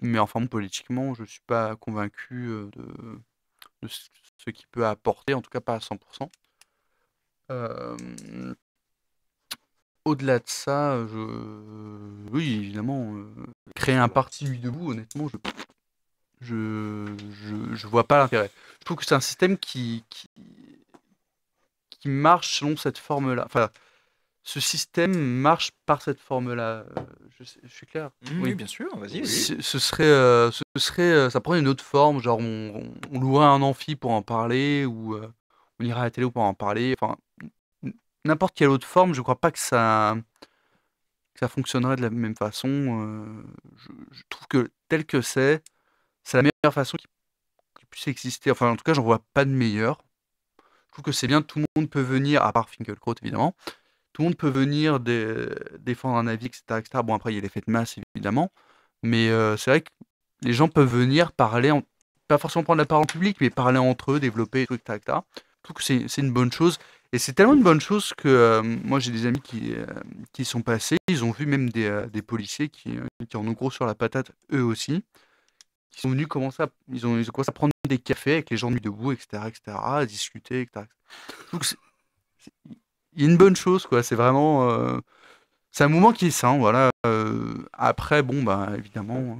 Mais enfin, politiquement, je suis pas convaincu de, ce qu'il peut apporter, en tout cas pas à 100%. Euh, au-delà de ça, je... oui, évidemment, euh, créer un parti lui debout, honnêtement, je je, je, vois pas l'intérêt. Je trouve que c'est un système qui, qui, marche selon cette forme-là. Enfin, ce système marche par cette forme-là. Euh, je, suis clair. Mmh, oui. bien sûr, vas-y. ce serait, euh, ce serait, ça prend une autre forme, genre on, louerait un amphi pour en parler ou on irait à la télé pour en parler. Enfin, n'importe quelle autre forme, je crois pas que ça, ça fonctionnerait de la même façon. Euh, je, trouve que tel que c'est, c'est la meilleure façon qui, puisse exister. Enfin, en tout cas, j'en vois pas de meilleure. Je trouve que c'est bien, tout le monde peut venir, à part Finkelkraut évidemment, tout le monde peut venir défendre un avis, etc., Bon, après, il y a l'effet de masse, évidemment. Mais euh, c'est vrai que les gens peuvent venir parler, en... pas forcément prendre la parole en public, mais parler entre eux, développer, etc. Je trouve que c'est une bonne chose. Et c'est tellement une bonne chose que euh, moi j'ai des amis qui, euh, qui sont passés, ils ont vu même des, euh, des policiers qui, qui, en ont gros sur la patate eux aussi, qui sont venus commencer à, ils ont, ils ont prendre des cafés avec les gens mis debout, etc., etc., à discuter, etc. il y a une bonne chose, quoi, c'est vraiment... c'est un moment qui est sain, voilà. après, bon, bah évidemment...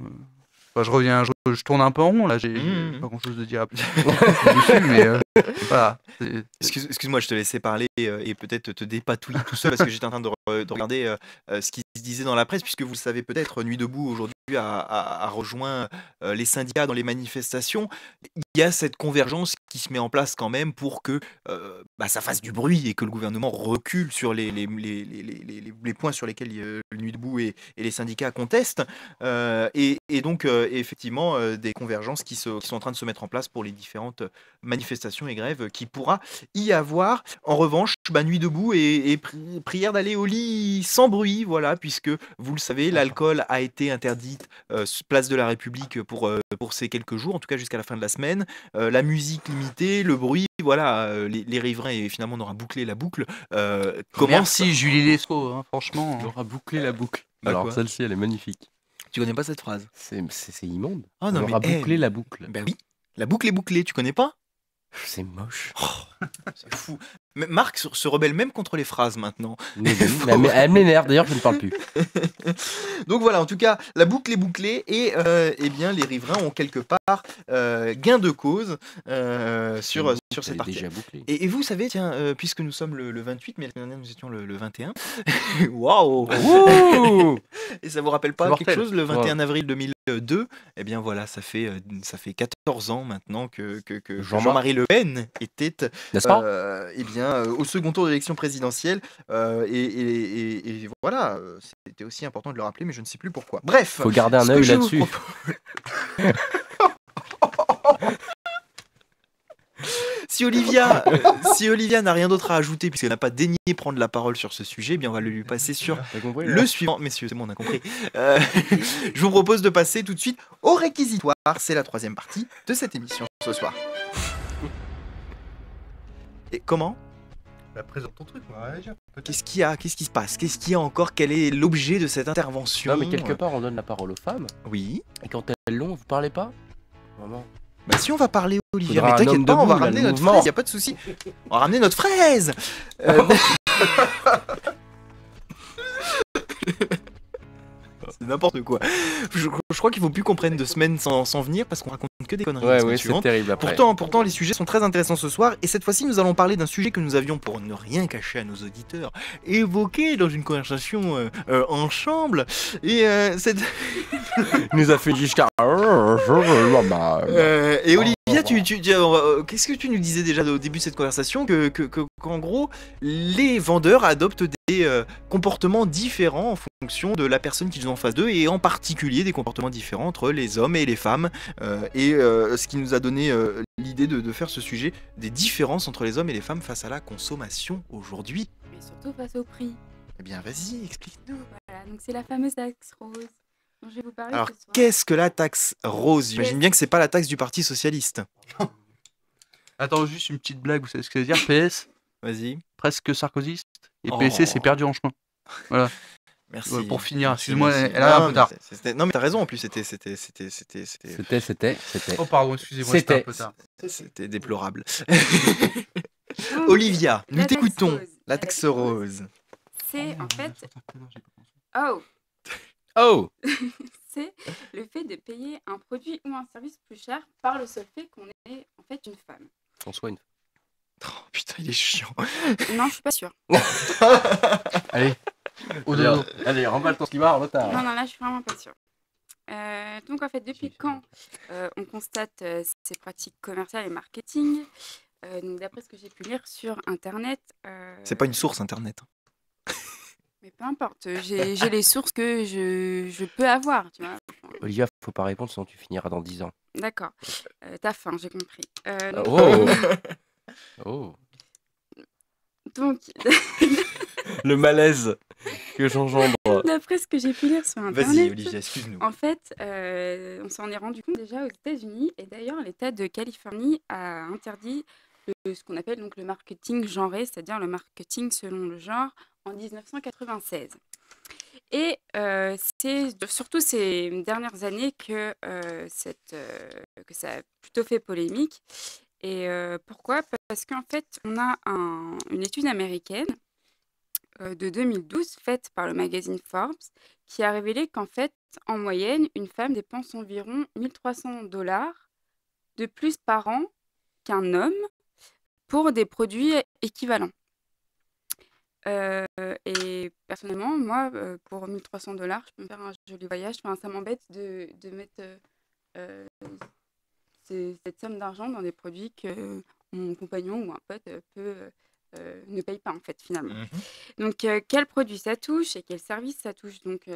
Bah, je reviens, un jour. Euh, je tourne un peu en rond là, j'ai mmh, mmh. pas grand chose de dire [LAUGHS] [LAUGHS] euh, Excuse, moi je te laissais parler euh, et peut-être te dépatouiller tout seul parce que j'étais en train de, regarder ce qui se disait dans la presse, puisque vous le savez peut-être, Nuit debout aujourd'hui a, rejoint les syndicats dans les manifestations. Il y a cette convergence qui se met en place quand même pour que bah, ça fasse du bruit et que le gouvernement recule sur les, les, points sur lesquels Nuit debout et, les syndicats contestent. et, donc effectivement, euh, des convergences qui, sont en train de se mettre en place pour les différentes euh, manifestations et grèves qui pourra y avoir. En revanche, bah, nuit debout et, prière d'aller au lit sans bruit, voilà, puisque vous le savez, l'alcool a été interdite euh, place de la République pour, pour ces quelques jours, en tout cas jusqu'à la fin de la semaine. la musique limitée, le bruit, voilà, les, riverains, et finalement on aura bouclé la boucle. comment Merci Julie Lescaut, hein, franchement. Hein. On aura bouclé la boucle. Bah, Alors celle-ci, elle est magnifique. Tu connais pas cette phrase C'est immonde. Ah, non, On aura bouclé la boucle. Ben oui, la boucle est bouclée, tu connais pas C'est moche. Oh, c'est fou. Marc se rebelle même contre les phrases maintenant. [LAUGHS] elle m'énerve, d'ailleurs je ne parle plus. [LAUGHS] Donc voilà, en tout cas, la boucle est bouclée et euh, eh bien, les riverains ont quelque part euh, gain de cause euh, sur, sur cette partie. Et, vous savez, tiens, puisque nous sommes le, 28, mais l'année dernière nous étions le, 21. [LAUGHS] Waouh Et ça vous rappelle pas quelque chose le 21 avril 2002 Eh bien voilà, ça fait, ça fait 14 ans maintenant que, Jean-Marie Le Pen était... nest au second tour de l'élection présidentielle. et, voilà, c'était aussi important de le rappeler, mais je ne sais plus pourquoi. Bref. Faut garder un œil là-dessus. [LAUGHS] si Olivia, euh, si Olivia n'a rien d'autre à ajouter, puisqu'elle n'a pas daigné prendre la parole sur ce sujet, eh bien on va lui passer sur le suivant. Messieurs, c'est bon, on a compris. Euh, [LAUGHS] je vous propose de passer tout de suite au réquisitoire. C'est la troisième partie de cette émission ce soir. Et comment bah, présente ton truc, Qu'est-ce qu'il y a Qu'est-ce qui se passe Qu'est-ce qu'il y a encore Quel est l'objet de cette intervention Non, mais quelque part, on donne la parole aux femmes. Oui. Et quand elles l'ont, vous parlez pas Maman. Bah si on va parler Olivier, mais t'inquiète pas, on va ramener notre fraise, y a pas de souci. On va ramener notre fraise. [LAUGHS] Euh, [LAUGHS] c'est n'importe quoi. Je, crois qu'il faut plus qu'on prenne deux semaines sans, venir parce qu'on raconte que des conneries. Ouais, ouais, c'est terrible. Pourtant, pourtant, les sujets sont très intéressants ce soir et cette fois-ci, nous allons parler d'un sujet que nous avions, pour ne rien cacher à nos auditeurs, évoqué dans une conversation euh, euh, en chambre. Et euh, cette. [LAUGHS] nous a fait du jusqu'à. [LAUGHS] et Olivier euh, euh, qu'est-ce que tu nous disais déjà au début de cette conversation que, qu'en gros, les vendeurs adoptent des euh, comportements différents en fonction de la personne qu'ils ont en face d'eux, et en particulier des comportements différents entre les hommes et les femmes, et ce qui nous a donné l'idée de, faire ce sujet des différences entre les hommes et les femmes face à la consommation aujourd'hui. Mais surtout face au prix. Eh bien, vas-y, explique-nous. Voilà, donc c'est la fameuse axe rose alors, qu'est-ce que la taxe rose J'imagine bien que ce n'est pas la taxe du Parti Socialiste. [LAUGHS] Attends, juste une petite blague, vous savez ce que ça veut dire PS Vas-y. Presque sarkozyste. Et oh. PC, c'est perdu en chemin. Voilà. [LAUGHS] Merci. pour finir, excuse-moi, elle arrive un peu tard. Non, mais t'as raison en plus, C'était, c'était, c'était. C'était, c'était. Oh, pardon, excusez-moi, c'était un peu tard. C'était déplorable. [LAUGHS] Olivia, nous t'écoutons. La taxe rose. C'est en oh, fait. Oh, Oh [LAUGHS] C'est le fait de payer un produit ou un service plus cher par le seul fait qu'on est en fait une femme. François, soit une oh, putain, il est chiant. Non, je suis pas sûre. [LAUGHS] Allez, au Allez, remballe ton skibar, Lothar. Non, non, là, je suis vraiment pas sûre. Euh, donc en fait, depuis quand euh, on constate euh, ces pratiques commerciales et marketing D'après ce que j'ai pu lire sur Internet, c'est pas une source Internet. Mais peu importe, j'ai les sources que je, peux avoir, tu vois. Olivia, faut pas répondre sinon tu finiras dans 10 ans. D'accord. ta euh, T'as faim, j'ai compris. Euh, oh [LAUGHS] Oh Donc. [LAUGHS] le malaise que j'engendre. D'après ce que j'ai pu lire sur Internet. Vas-y, Olivia, excuse-nous. En fait, euh, on s'en est rendu compte déjà aux États-Unis, et d'ailleurs, l'État de Californie a interdit ce qu'on appelle donc le marketing genré, c'est-à-dire le marketing selon le genre, en 1996. Et euh, c'est surtout ces dernières années que, euh, cette, euh, que ça a plutôt fait polémique. Et pourquoi Parce qu'en fait, on a une étude américaine de 2012 faite par le magazine Forbes qui a révélé qu'en fait, en moyenne, une femme dépense environ 1300 dollars de plus par an qu'un homme pour des produits équivalents et personnellement, moi, pour 1300 dollars, je peux me faire un joli voyage. Enfin, ça m'embête de, de, mettre cette somme d'argent dans des produits que mon compagnon ou un pote peut, ne paye pas, en fait, finalement. Mmh Donc, quel produit ça touche et quel service ça touche Donc, tout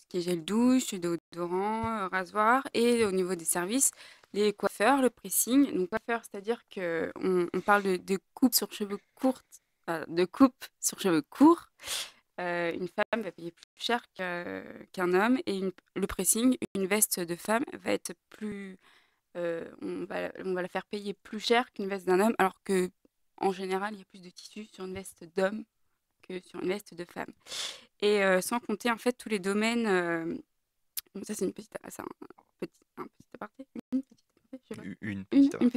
ce qui est gel douche, déodorant, rasoir. Et au niveau des services, les coiffeurs, le pressing. Donc, coiffeur, c'est-à-dire qu'on on parle de, de coupe sur cheveux courtes euh, de coupe sur cheveux courts, euh, une femme va payer plus cher qu'un homme et le pressing, une veste de femme va être plus, euh, on, va, la faire payer plus cher qu'une veste d'un homme, alors que en général il y a plus de tissu sur une veste d'homme que sur une veste de femme. Et sans compter en fait tous les domaines, ça c'est une un petit, aparté, une petite, une,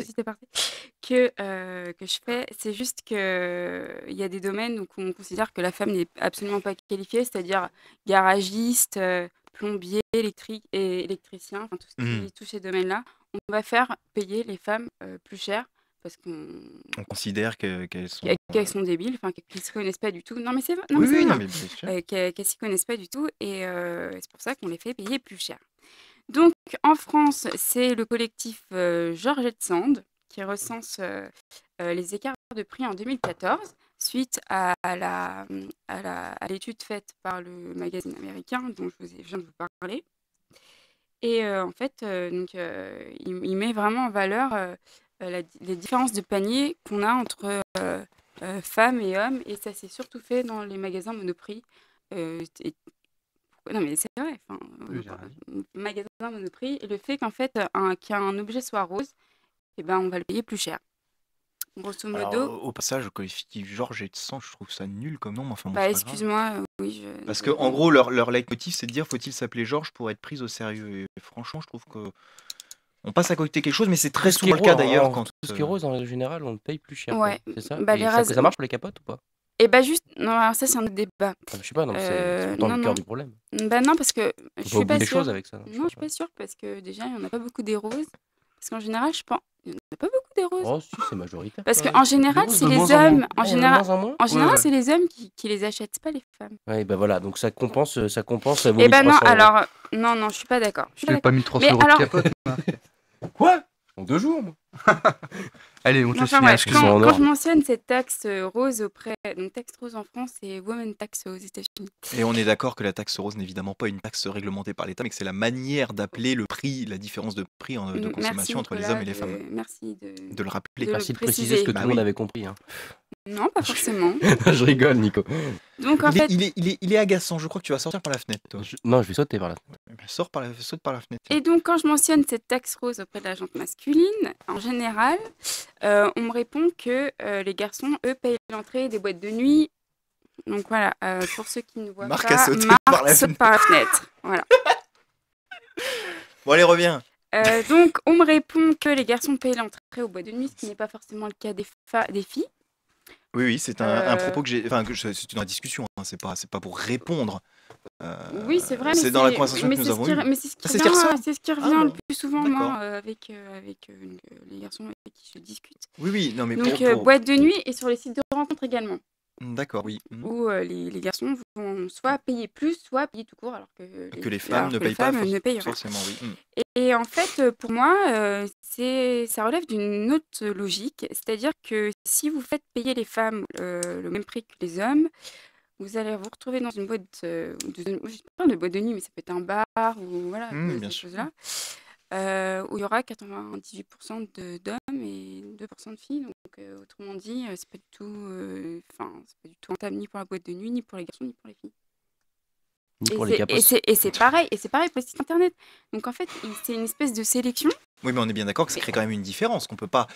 que, euh, que je fais, c'est juste qu'il y a des domaines où on considère que la femme n'est absolument pas qualifiée, c'est-à-dire garagiste, euh, plombier, électrique électricien, enfin, tout, mmh. tous ces domaines-là. On va faire payer les femmes euh, plus cher parce qu'on on considère qu'elles sont sont débiles, enfin qu'elles se connaissent pas du tout. Non mais c'est vrai qu'elles s'y connaissent pas du tout et c'est pour ça qu'on les fait payer plus cher. Donc en France, c'est le collectif euh, Georgette Sand qui recense euh, euh, les écarts de prix en 2014 suite à, la, l'étude faite par le magazine américain dont je, vous viens de vous parler. Et en fait, il, met vraiment en valeur les différences de panier qu'on a entre femmes et hommes. Et ça s'est surtout fait dans les magasins monoprix. Non, mais c'est vrai. Enfin, magasin Monoprix, le fait qu'en fait, un, qu'un objet soit rose, eh ben, on va le payer plus cher. Grosso modo. au passage, le il Georges et de sang, je trouve ça nul comme nom. Bah, excuse-moi, euh, oui. Parce que, en gros, leur, leur leitmotiv, c'est de dire faut-il s'appeler Georges pour être prise au sérieux. Et franchement, je trouve que. On passe à côté quelque chose, mais c'est très souvent le cas d'ailleurs. Quand... Tout ce qui est euh, rose, en général, on le paye plus cher. Ouais. C'est ça, bah, ça marche pour les capotes ou pas et bah juste, non, alors ça c'est un débat. Je ah, je sais pas, non, c'est euh, le cœur du problème. Bah non, parce que je suis pas choses avec ça. Hein, non, je ne suis pas sûre parce que déjà, il n'y en a pas beaucoup des roses. Parce qu'en général, je pense. Il n'y en a pas beaucoup des roses. Oh, si, c'est majoritaire. Parce qu'en général, c'est les hommes. En général, en général, c'est les hommes qui, qui les achètent, pas les femmes. Ouais, ben voilà, donc ça compense, euh, ça compense Eh ben non, alors, non, non, je suis pas d'accord. Je n'ai pas mis trop pas Mais euros de [LAUGHS] Quoi En deux jours, moi. [LAUGHS] Allez, on te quand, je mentionne cette taxe euh, rose auprès, donc taxe rose en France et women tax aux États-Unis. Et on est d'accord que la taxe rose n'est évidemment pas une taxe réglementée par l'État, mais que c'est la manière d'appeler le prix, la différence de prix en, euh, de consommation entre les hommes et les femmes. merci de, le rappeler. merci de préciser ce que tout le bah monde avait compris. Hein. Non, pas forcément. [LAUGHS] je rigole, Nico. Donc, il, est, agaçant. Je crois que tu vas sortir par la fenêtre. Non, je vais sauter par la fenêtre. Bah, sors par la... Saute par la fenêtre. Et donc, quand je mentionne cette taxe rose auprès de la jante masculine, en général, euh, on me répond que euh, les garçons, eux, payent l'entrée des boîtes de nuit. Donc voilà, euh, pour ceux qui ne voient pas, Marc par la fenêtre. [LAUGHS] bon, allez, reviens. donc, on me répond que les garçons payent l'entrée aux boîtes de nuit, ce qui n'est pas forcément le cas des, des filles. Oui, oui, c'est un, propos que j'ai. Enfin, c'est une discussion, hein, c'est pas, pas pour répondre. Euh, oui, c'est vrai. C'est dans la mais c'est ce, qui... Ah, revient ah, le plus souvent, moi, euh, avec, euh, avec les garçons qui se discutent. Oui, oui, non, mais Donc, boîte de nuit et sur les sites de rencontres également. D'accord, oui. Mmh. Où les, garçons vont soit payer plus, soit payer tout court, alors que les, femmes, ne, payent pas, Forcément, oui. Mmh. Et, et, en fait, pour moi, c'est ça relève d'une autre logique. C'est-à-dire que si vous faites payer les femmes le même prix que les hommes, vous allez vous retrouver dans une boîte euh, de, boîte de nuit, mais ça peut être un bar ou voilà, mmh, choses-là, euh, où il y aura 98% d'hommes et 2% de filles. Donc, euh, autrement dit, c'est pas enfin, pas du tout rentable ni pour la boîte de nuit, ni pour les garçons, ni pour les filles. et c'est pareil, et c'est pareil pour les sites internet. Donc en fait, c'est une espèce de sélection. Oui, mais on est bien d'accord que ça crée quand même une différence, qu'on peut pas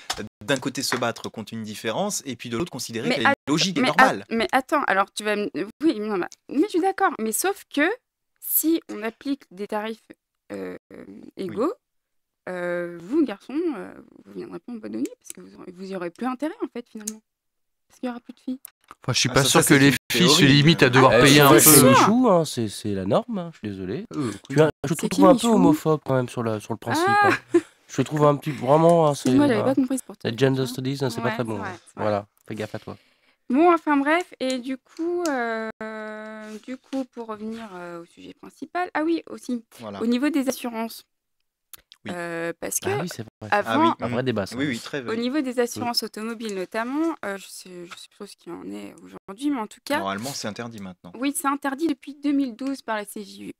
d'un côté se battre contre une différence et puis de l'autre considérer que la logique et normale. mais attends, alors tu vas Oui, non, mais je suis d'accord. Mais sauf que si on applique des tarifs euh, égaux, euh, vous, garçons, euh, vous viendrez pas en bonne parce que vous, n'y aurez plus intérêt, en fait, finalement. Parce qu'il n'y aura plus de filles. Enfin, je suis ah, pas sûr que les filles se limitent à devoir ah, payer un peu hein, c'est la norme, hein, je suis désolé. je te trouve un peu homophobe quand même sur, la, sur le principe. Ah hein. Je trouve un petit vraiment. Hein, Moi, j'avais pas compris pour toi. Gender studies, hein, c'est pas très bon. Hein. voilà, fais gaffe à toi. Bon, enfin bref, et du coup, euh, du coup, pour revenir euh, au sujet principal, ah oui, aussi, au niveau des assurances. Oui. Euh, parce ah que ah oui, vrai. Avant, ah oui, un vrai mm. débat. Oui, très Au niveau des assurances automobiles notamment, je, suppose sais pas ce qu'il en est aujourd'hui, mais en tout cas. Normalement, c'est interdit maintenant. Oui, c'est interdit depuis 2012 par la CJUE,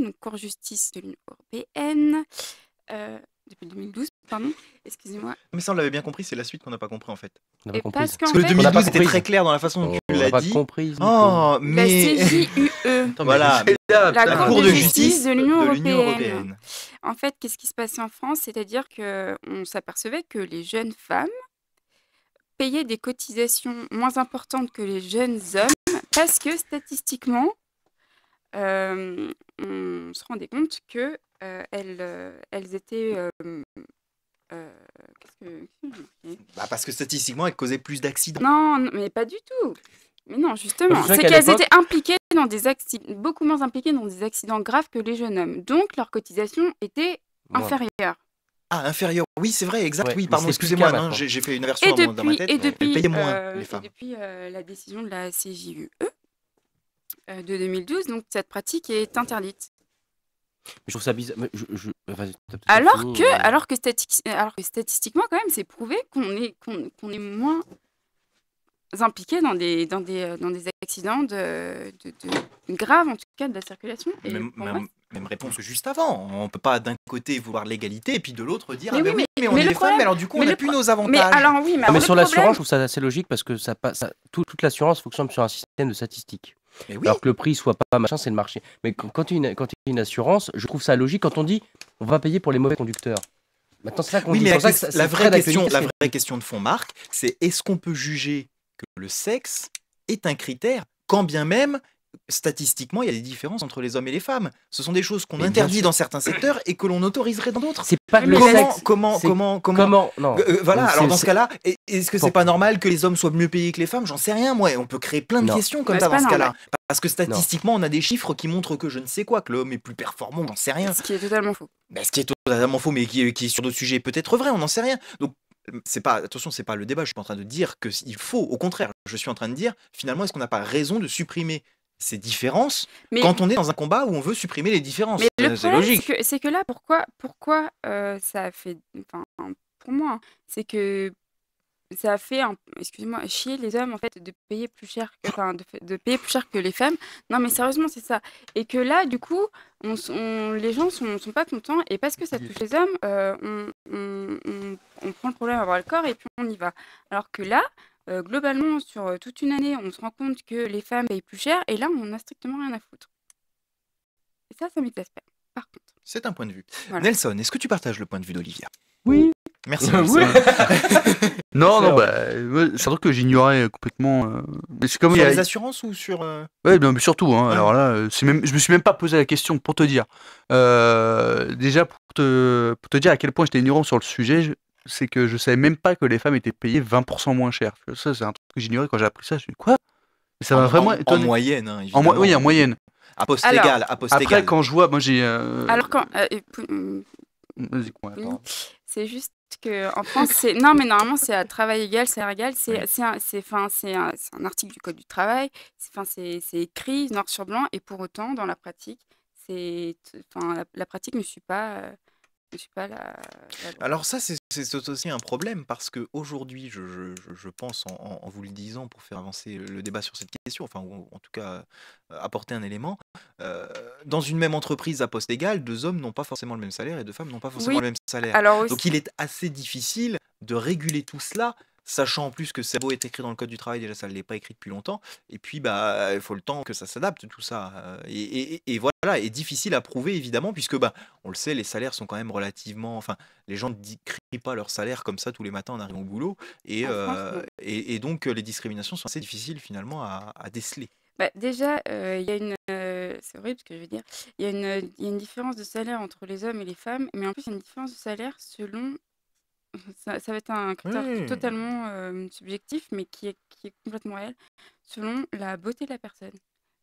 donc Cour justice de l'Union européenne. Euh, depuis 2012, pardon, excusez-moi. Mais ça, on l'avait bien compris, c'est la suite qu'on n'a pas compris en fait. Parce, que le 2012 était très clair dans la façon dont tu l'as dit. compris. Oh, mais. La CJUE. [LAUGHS] la, Cour, de justice de l'Union européenne. En fait, qu'est-ce qui se passait en France C'est-à-dire qu'on s'apercevait que les jeunes femmes payaient des cotisations moins importantes que les jeunes hommes parce que statistiquement, euh, on se rendait compte que euh, elles, euh, elles étaient euh, hum, que... bah parce que statistiquement, elles causaient plus d'accidents. Non, mais pas du tout. Mais non, justement, c'est qu'elles étaient impliquées dans des accidents, beaucoup moins impliquées dans des accidents graves que les jeunes hommes. Donc, leur cotisation était inférieure. Ah, inférieure. Oui, c'est vrai, exact. oui, pardon, excusez-moi, j'ai fait une version et dans ma tête. Et depuis, moins, les femmes. Et la décision de la CJUE de 2012, donc cette pratique est interdite je trouve ça bizarre. Bah, alors, que, alors, que statistiquement, quand même, c'est prouvé qu'on est, qu'on, est moins impliqué dans des, dans des, euh, dans des accidents de, de, graves, en tout cas, de la circulation. Et même, réponse que juste avant. On ne peut pas d'un côté vouloir l'égalité et puis de l'autre dire mais, ah, oui, ben mais, mais, on est femmes, alors du coup, on n'a plus nos avantages. Mais, alors, oui, mais, sur l'assurance, je trouve ça assez logique parce que ça, toute l'assurance fonctionne sur un système de statistiques. Alors que le prix soit pas machin, c'est le marché. Mais quand il y a une, une assurance, je trouve ça logique quand on dit on va payer pour les mauvais conducteurs. Maintenant, c'est la, vraie question, la vraie question de fond, Marc, c'est est-ce qu'on peut juger que le sexe est un critère, quand bien même statistiquement, il y a des différences entre les hommes et les femmes. Ce sont des choses qu'on interdit dans certains secteurs et que l'on autoriserait dans d'autres. C'est pas le comment, Comment, comment, comment, euh, voilà. Alors dans ce cas-là, est-ce que c'est pas normal que les hommes soient mieux payés que les femmes J'en sais rien, moi. On peut créer plein de questions comme bah, ça dans ce cas-là. Parce que statistiquement, on a des chiffres qui montrent que je ne sais quoi, que l'homme est plus performant, j'en sais rien. Ce qui est totalement faux. Bah, ce qui est totalement faux, mais qui, euh, qui sur d'autres sujets peut-être vrai, on n'en sait rien. Donc euh, c'est pas attention, c'est pas le débat. Je suis en train de dire que faut. Au contraire, je suis en train de dire finalement, est-ce qu'on n'a pas raison de supprimer ces différences quand on est dans un combat où on veut supprimer les différences. Mais le euh, problème, logique. C'est que, là, pourquoi, pourquoi euh, ça a fait. Enfin, pour moi, c'est que ça a fait, excusez-moi, chier les hommes en fait de payer plus cher, que, enfin, de, payer plus cher que les femmes. Non, mais sérieusement, c'est ça. Et que là, du coup, on, les gens sont, sont pas contents et parce que ça touche les hommes, euh, on, on, prend le problème à voir le corps et puis on y va. Alors que là, euh, globalement, sur euh, toute une année, on se rend compte que les femmes payent plus cher, et là, on n'a strictement rien à foutre. Et ça, ça m'exaspère, par contre. C'est un point de vue. Nelson, est-ce que tu partages le point de vue d'Olivia Oui. Merci. beaucoup. Euh, [LAUGHS] non, non, bah, c'est vrai que j'ignorais complètement. Sur les assurances ou sur. Oui, Ouais, mais surtout, hein, ah. alors là, c'est même, je me suis même pas posé la question pour te dire. déjà, pour te, pour te dire à quel point j'étais ignorant sur le sujet, c'est que je savais même pas que les femmes étaient payées 20% moins cher. Ça, c'est un truc que j'ignorais quand j'ai appris ça. Je me suis dit, quoi ça en, vraiment en, moyenne, hein, en, oui, en moyenne. À poste égal, Après, quand je vois, moi j'ai. Euh, Alors quand. Euh, mm, c'est juste que en France, c'est non, mais normalement c'est à travail égal, salaire égal. C'est c'est un, un, article du code du travail. C'est c'est écrit noir sur blanc et pour autant dans la pratique, c'est enfin la, pratique ne suit pas. Euh, suis Alors ça, c'est aussi un problème parce que aujourd'hui, je, pense, en, vous le disant, pour faire avancer le débat sur cette question, enfin, en tout cas euh, apporter un élément, euh, dans une même entreprise à poste égal, deux hommes n'ont pas forcément le même salaire et deux femmes n'ont pas forcément le même salaire. Donc il est assez difficile de réguler tout cela sachant en plus que ça beau est écrit dans le code du travail, déjà ça ne l'est pas écrit depuis longtemps, et puis bah il faut le temps que ça s'adapte tout ça. Euh, et, voilà, et difficile à prouver évidemment, puisque bah on le sait, les salaires sont quand même relativement. Enfin, les gens ne crient pas leur salaire comme ça tous les matins en arrivant au boulot, et, euh, donc euh, les discriminations sont assez difficiles finalement à, déceler. Bah, déjà, il y a une. c'est horrible ce que je veux dire. Il y, a une différence de salaire entre les hommes et les femmes, mais en plus, il y a une différence de salaire selon ça, va être un critère totalement subjectif, mais qui est, qui est complètement réel, selon la beauté de la personne.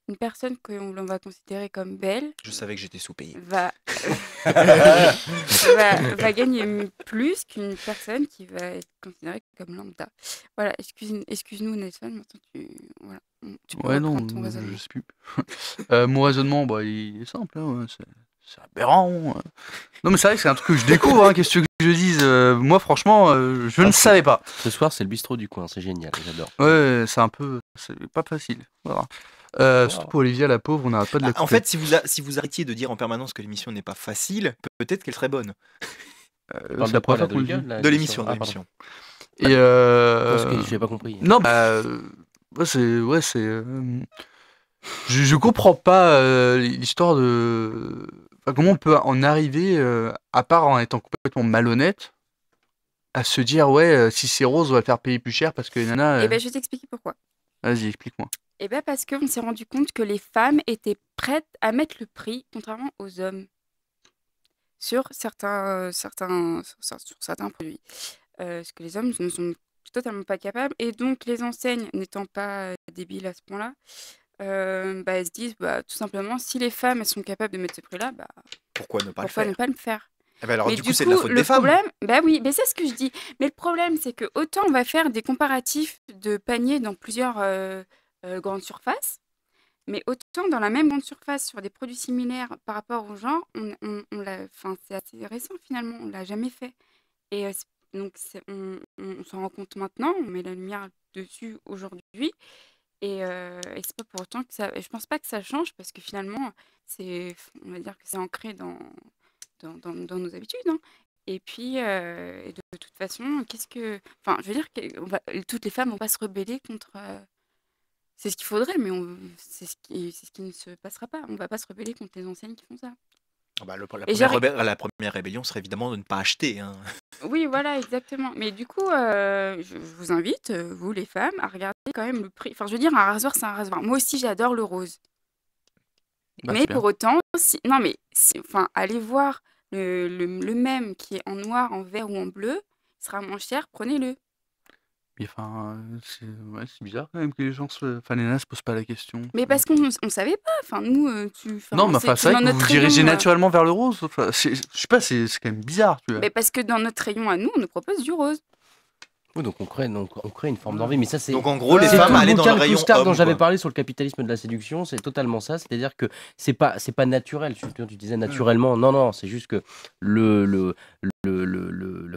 Une personne que l'on va considérer comme belle. Je savais que j'étais sous [LAUGHS] Va, va, gagner plus qu'une personne qui va être considérée comme lambda. Voilà, excuse-nous, excuse Nelson, maintenant tu. Voilà, tu ouais, non, je sais plus. [LAUGHS] Euh, mon raisonnement, bah, il est simple. Hein, c'est aberrant. Euh. Non, mais c'est vrai que c'est un truc que je découvre. Hein. Qu'est-ce que je dise euh, Moi, franchement, euh, je ne ah, savais pas. Ce soir, c'est le bistrot du coin. C'est génial. J'adore. Ouais, c'est un peu. C'est pas facile. Surtout pour Olivia, la pauvre, on n'a pas de la ah, En fait, si vous, si vous arrêtiez de dire en permanence que l'émission n'est pas facile, peut-être qu'elle serait bonne. de De l'émission. Ah, Et. Je n'ai pas compris. Non, bah. c'est. Ouais, c'est. je, je comprends pas l'histoire de euh, comment on peut en arriver, euh, à part en étant complètement malhonnête, à se dire ouais, euh, si c'est rose, on va faire payer plus cher parce que nana. Eh bien, je vais t'expliquer pourquoi. Vas-y, explique-moi. Eh bien, parce qu'on s'est rendu compte que les femmes étaient prêtes à mettre le prix, contrairement aux hommes, sur certains, certains, sur, certains produits. Parce que les hommes ne sont totalement pas capables. Et donc, les enseignes n'étant pas débiles à ce point-là, bah, elles se disent bah, tout simplement si les femmes sont capables de mettre ce prix-là, bah, pourquoi ne pas le faire ne pas le faire eh ben alors, du coup, c'est la faute le problème, Bah oui, mais c'est ce que je dis. Mais le problème, c'est que autant on va faire des comparatifs de paniers dans plusieurs grandes surfaces, mais autant dans la même grande surface sur des produits similaires par rapport au genre, on, c'est assez récent finalement, on l'a jamais fait. Et donc, on, on s'en rend compte maintenant, on met la lumière dessus aujourd'hui. Et, euh, et c'est pas pour autant que ça. je pense pas que ça change parce que finalement, on va dire que c'est ancré dans, dans, dans, nos habitudes. Hein. Et puis, de, toute façon, qu'est-ce que. Enfin, je veux dire que toutes les femmes vont pas se rebeller contre. c'est ce qu'il faudrait, mais c'est, ce qui, ce qui ne se passera pas. On va pas se rebeller contre les anciennes qui font ça. Ah bah, la, première rébellion, la, serait évidemment de ne pas acheter. Hein. [LAUGHS] Oui, voilà, exactement. Mais du coup, euh, je vous invite, vous les femmes, à regarder quand même le prix. Enfin, je veux dire, un rasoir, c'est un rasoir. Moi aussi, j'adore le rose. Bah, mais pour autant, non, mais enfin, allez voir le, même qui est en noir, en vert ou en bleu, sera moins cher, prenez-le. Mais enfin, c'est bizarre quand même que les gens se. Enfin, se posent pas la question. Mais parce qu'on ne savait pas. Enfin, nous, tu. non, mais enfin, vrai que vous vous dirigez naturellement vers le rose. je sais pas, c'est c'est quand même bizarre, tu vois. Mais parce que dans notre rayon à nous, on nous propose du rose donc on crée, donc on crée une forme d'envie, mais ça c'est. Donc en gros, les femmes allaient dans le rayon dont j'avais parlé sur le capitalisme de la séduction, c'est totalement ça. C'est-à-dire que c'est pas, c'est pas naturel. Tu, disais naturellement, non, non, c'est juste que le, le,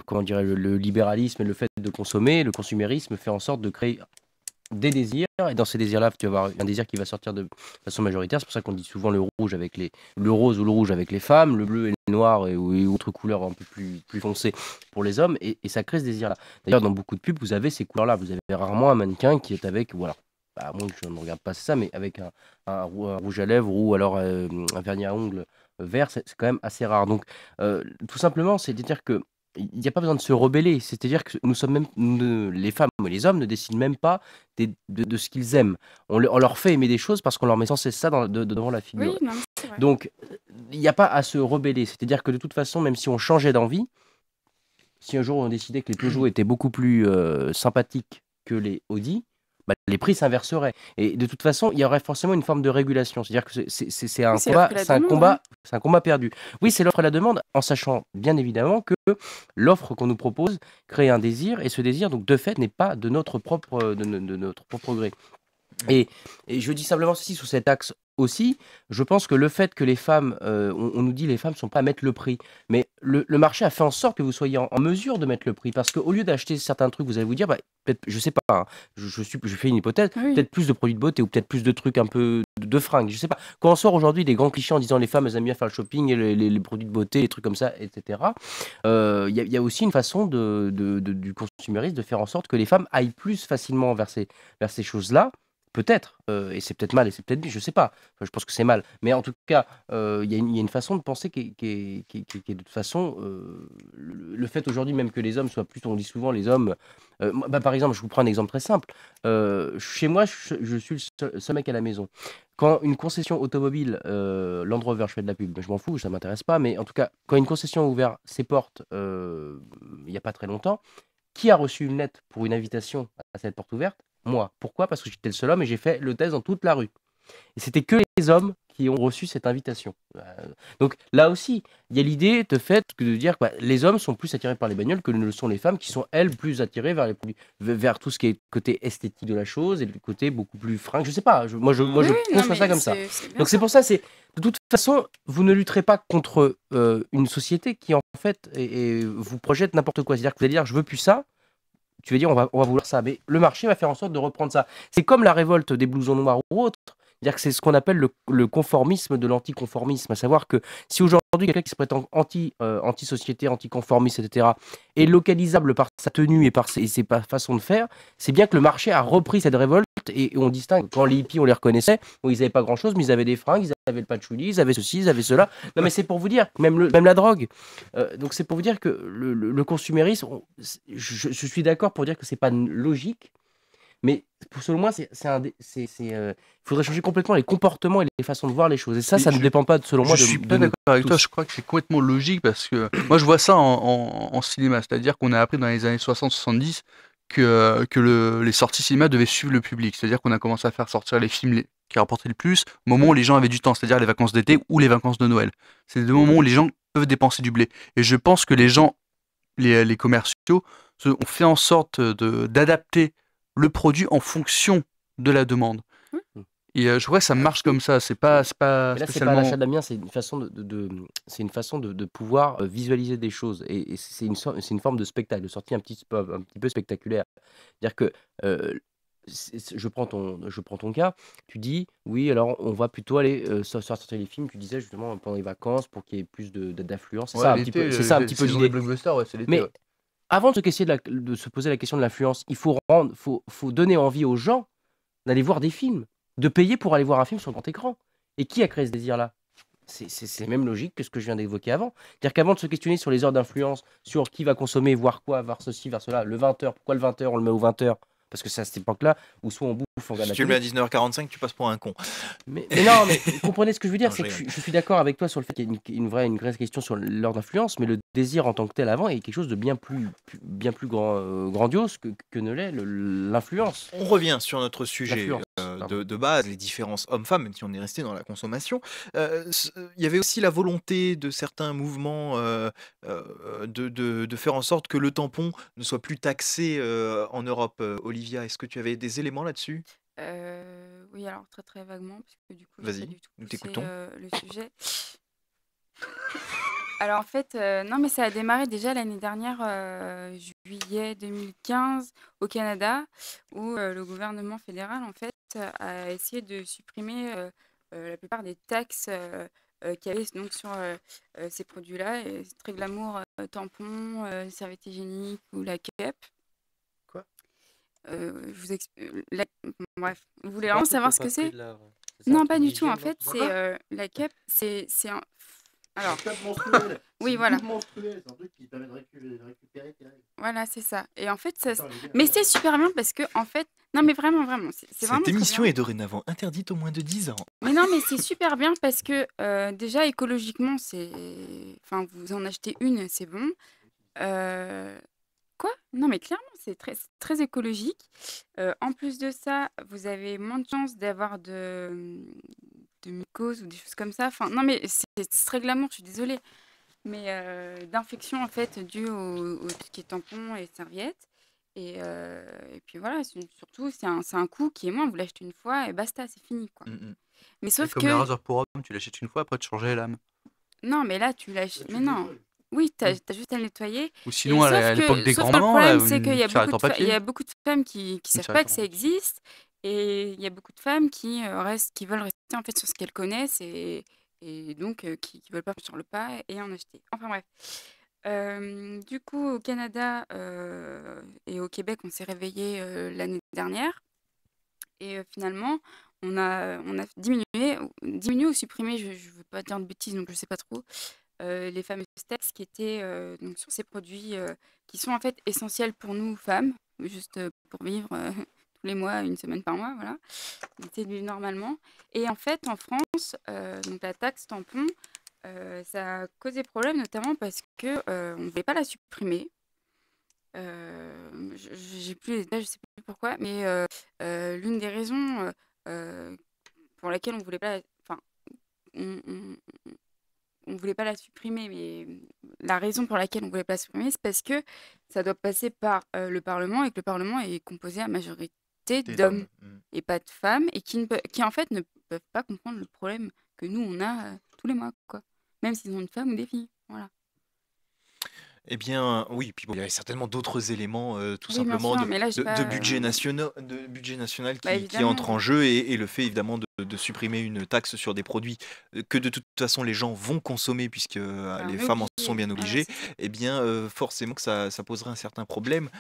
comment le, libéralisme et le fait de consommer, le consumérisme fait en sorte de créer des désirs, et dans ces désirs-là, tu vas avoir un désir qui va sortir de façon majoritaire. C'est pour ça qu'on dit souvent le rouge avec les, le rose ou le rouge avec les femmes, le bleu et le noir et, autres couleurs un peu plus, plus foncées pour les hommes, et, ça crée ce désir-là. D'ailleurs, dans beaucoup de pubs, vous avez ces couleurs-là. Vous avez rarement un mannequin qui est avec, voilà, bah, à moins je ne regarde pas ça, mais avec un, rouge à lèvres ou alors euh, un vernis à ongles vert, c'est quand même assez rare. Donc, euh, tout simplement, c'est de dire que il n'y a pas besoin de se rebeller. C'est-à-dire que nous sommes même, les femmes et les hommes ne décident même pas de, ce qu'ils aiment. On, leur fait aimer des choses parce qu'on leur met sans ça devant la figure. Donc, il n'y a pas à se rebeller. C'est-à-dire que de toute façon, même si on changeait d'envie, si un jour on décidait que les Peugeot étaient beaucoup plus euh, sympathiques que les Audi, bah, les prix s'inverseraient. Et de toute façon, il y aurait forcément une forme de régulation. C'est-à-dire que c'est un, combat, un, hein. un combat perdu. Oui, c'est l'offre et la demande, en sachant bien évidemment que l'offre qu'on nous propose crée un désir, et ce désir, donc de fait, n'est pas de notre propre, de notre propre gré. Et, je dis simplement ceci sous cet axe aussi. Je pense que le fait que les femmes, euh, on, nous dit les femmes ne sont pas à mettre le prix, mais le, marché a fait en sorte que vous soyez en, mesure de mettre le prix, parce qu'au lieu d'acheter certains trucs, vous allez vous dire, bah, peut-être, je sais pas, hein, je, suis, je fais une hypothèse, peut-être plus de produits de beauté ou peut-être plus de trucs un peu de, de fringues, je sais pas. Quand on sort aujourd'hui des grands clichés en disant les femmes elles aiment bien faire le shopping, et les, produits de beauté, les trucs comme ça, etc. Euh, il y, a aussi une façon du consumériste de faire en sorte que les femmes aillent plus facilement vers ces choses-là. Peut-être, euh, et c'est peut-être mal, et c'est peut-être bien, je ne sais pas. je pense que c'est mal, mais en tout cas, euh, il y, a une façon de penser qui est, de toute façon euh, le fait aujourd'hui même que les hommes soient plus, on dit souvent les hommes. Bah, par exemple, je vous prends un exemple très simple. chez moi, je, suis le seul, mec à la maison. Quand une concession automobile, l'endroit Rover, je fais de la pub, je m'en fous, ça ne m'intéresse pas. Mais en tout cas, quand une concession a ouvert ses portes, il n'y a pas très longtemps, qui a reçu une lettre pour une invitation à cette porte ouverte moi. Pourquoi Parce que j'étais le seul homme et j'ai fait le test dans toute la rue. Et c'était que les hommes qui ont reçu cette invitation. Euh, donc là aussi, il y a l'idée de fait que de dire que bah, les hommes sont plus attirés par les bagnoles que ne le sont les femmes, qui sont elles plus attirées vers vers tout ce qui est côté esthétique de la chose et le côté beaucoup plus fringue. Je sais pas. moi, je, moi, je ça comme ça. Donc c'est pour ça, c'est de toute façon, vous ne lutterez pas contre euh, une société qui en fait vous projette n'importe quoi. C'est-à-dire que vous allez dire, je veux plus ça tu veux dire on va, vouloir ça, mais le marché va faire en sorte de reprendre ça. C'est comme la révolte des blousons noirs ou autres. cest dire que c'est ce qu'on appelle le, conformisme de l'anticonformisme, à savoir que si aujourd'hui quelqu'un qui se prétend anti, euh, société anti conformiste etc., est localisable par sa tenue et par ses, ses façons de faire, c'est bien que le marché a repris cette révolte et on distingue. Quand les hippies, on les reconnaissait, ils n'avaient pas grand-chose, mais ils avaient des fringues, ils avaient le patchouli, ils avaient ceci, ils avaient cela. Non, mais c'est pour vous dire, même, le, même la drogue. Euh, donc c'est pour vous dire que le, le, consumérisme, je, suis d'accord pour dire que c'est pas logique, mais pour, selon moi, c'est euh, il faudrait changer complètement les comportements et les façons de voir les choses. Et ça, ça ne dépend pas, selon moi, de. Je suis pas d'accord avec toi. Je crois que c'est complètement logique parce que moi, je vois ça en, en cinéma, c'est-à-dire qu'on a appris dans les années 60-70 que, euh, que les sorties cinéma devaient suivre le public. C'est-à-dire qu'on a commencé à faire sortir les films qui rapportaient le plus au moment où les gens avaient du temps, c'est-à-dire les vacances d'été ou les vacances de Noël. C'est le moment où les gens peuvent dépenser du blé. Et je pense que les gens, les, commerciaux, ont fait en sorte d'adapter le produit en fonction de la demande. Mmh. Mmh. Et euh, je vois que ça ah, marche comme ça. C'est pas, c'est pas. là, c'est pas l'achat c'est une façon de, de, c'est une façon de, pouvoir euh, visualiser des choses. Et, c'est une, c'est une forme de spectacle, de sortie un petit, un petit peu spectaculaire. C'est-à-dire que euh, je prends ton, je prends ton cas. Tu dis, oui, alors on va plutôt aller sortir les films. Tu disais justement pendant les vacances pour qu'il y ait plus d'affluence. C'est ça, un petit peu. ça un petit peu l'idée. Mais avant de se, de se poser la question de l'influence, il faut rendre, faut, faut donner envie aux gens d'aller voir des films de payer pour aller voir un film sur grand écran. Et qui a créé ce désir-là c'est même logique que ce que je viens d'évoquer avant. C'est-à-dire qu'avant de se questionner sur les heures d'influence, sur qui va consommer, voir quoi, voir ceci, voir cela, le 20h, pourquoi le 20h, on le met au 20h Parce que c'est à cette époque-là où soit on bouge si tu le mets à 19h45, tu passes pour un con. Mais, non, mais [LAUGHS] comprenez ce que je veux dire, c'est que je, suis d'accord avec toi sur le fait qu'il y a une, vraie, une vraie question sur l'ordre d'influence, mais le désir en tant que tel avant est quelque chose de bien plus, bien plus grand, euh, grandiose que, que ne l'est l'influence. On revient sur notre sujet euh, de, base, les différences hommes-femmes, même si on est resté dans la consommation. Euh, il y avait aussi la volonté de certains mouvements de, de, de, faire en sorte que le tampon ne soit plus taxé en Europe. Olivia, est-ce que tu avais des éléments là-dessus euh, oui, alors très très vaguement, parce que du coup, je sais euh, le sujet. alors en fait, euh, non, mais ça a démarré déjà l'année dernière, juillet 2015, au Canada, où le gouvernement fédéral en fait a essayé de supprimer la plupart des taxes qu'il y avait donc sur ces produits-là, très glamour, tampons, serviettes hygiéniques ou la cape. Euh, vous euh, mmh, Bref, vous voulez vraiment savoir ce que c'est hein. Non, pas du tout. En fait, c'est euh, la cape c'est un. Alors. [LAUGHS] oui, voilà. qui permet de récupérer Voilà, c'est ça. Et en fait, Mais c'est super bien parce que, en fait. Non, mais vraiment, vraiment. Cette émission est dorénavant interdite au moins de 10 ans. Mais non, mais c'est super bien parce que, déjà, écologiquement, c'est. Enfin, vous en achetez une, c'est bon. Euh, non, mais clairement, c'est très, écologique. en plus de ça, vous avez moins de chances d'avoir de, mmh, de mycoses ou des choses comme ça. non, mais c'est très glamour, je suis désolée. Mais d'infection, en fait, due au, au qui tampons et serviettes. Et, puis voilà, surtout, c'est un, un coût qui est moins. Vous l'achetez une fois et basta, c'est fini. Quoi. Mmh, mmh. Mais sauf comme que. Comme pour homme, tu l'achètes une fois, après tu changes l'âme. Non, mais là, tu l'achètes. Mais non. Oui, mmh. tu as, juste à le nettoyer. Ou sinon, à l'époque des grands-mères. Le c'est euh, qu'il y, a beaucoup de femmes qui ne mmh, savent pas que ça existe. Et il y a beaucoup de femmes qui, euh, restent, qui veulent rester en fait sur ce qu'elles connaissent et, et donc euh, qui ne veulent pas sur le pas et en acheter. Enfin bref. du coup, au Canada et au Québec, on s'est réveillé l'année dernière. Et finalement, on a, on a diminué, diminué ou supprimé, je ne veux pas dire de bêtises, donc je ne sais pas trop, euh, les fameuses taxes qui étaient euh, donc sur ces produits euh, qui sont en fait essentiels pour nous femmes, juste pour vivre [LAUGHS] tous les mois, une semaine par mois, voilà, c'était normalement. Et en fait, en France, donc la taxe tampon, ça a causé problème notamment parce que on ne voulait pas la supprimer. J'ai plus les détails, je sais plus pourquoi, mais l'une des raisons pour laquelle on voulait pas, enfin, on voulait pas la supprimer, mais la raison pour laquelle on voulait pas la supprimer, c'est parce que ça doit passer par euh, le Parlement et que le Parlement est composé à majorité d'hommes mmh. et pas de femmes et qui, ne qui en fait ne peuvent pas comprendre le problème que nous on a euh, tous les mois, quoi. Même s'ils ont une femme ou des filles, voilà. Eh bien, oui, puis il y a certainement d'autres éléments, euh, tout simplement, de, budget euh, national, de budget national qui, entrent bah, entre en jeu et, le fait évidemment de, supprimer une taxe sur des produits euh, que de toute façon les gens vont consommer puisque bah, les femmes en sont bien obligées, eh bien, forcément que ça, poserait un certain problème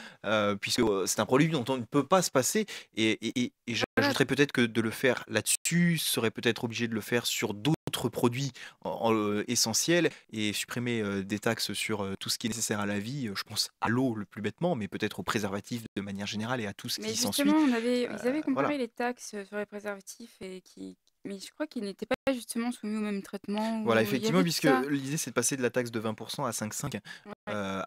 puisque c'est un produit dont on ne peut pas se passer et, et j'ajouterais peut-être que de le faire là-dessus serait peut-être obligé de le faire sur d'autres produits euh, essentiels et supprimer euh, des taxes sur euh, tout ce qui est nécessaire à la vie, je pense à l'eau le plus bêtement, mais peut-être aux préservatifs de manière générale et à tout ce qui s'ensuit. Justement, on avait, ils avaient comparé les taxes sur les préservatifs et qui, mais je crois qu'ils n'étaient pas justement soumis au même traitement. Voilà, effectivement, puisque l'idée c'est de passer de la taxe de 20% à 5,5%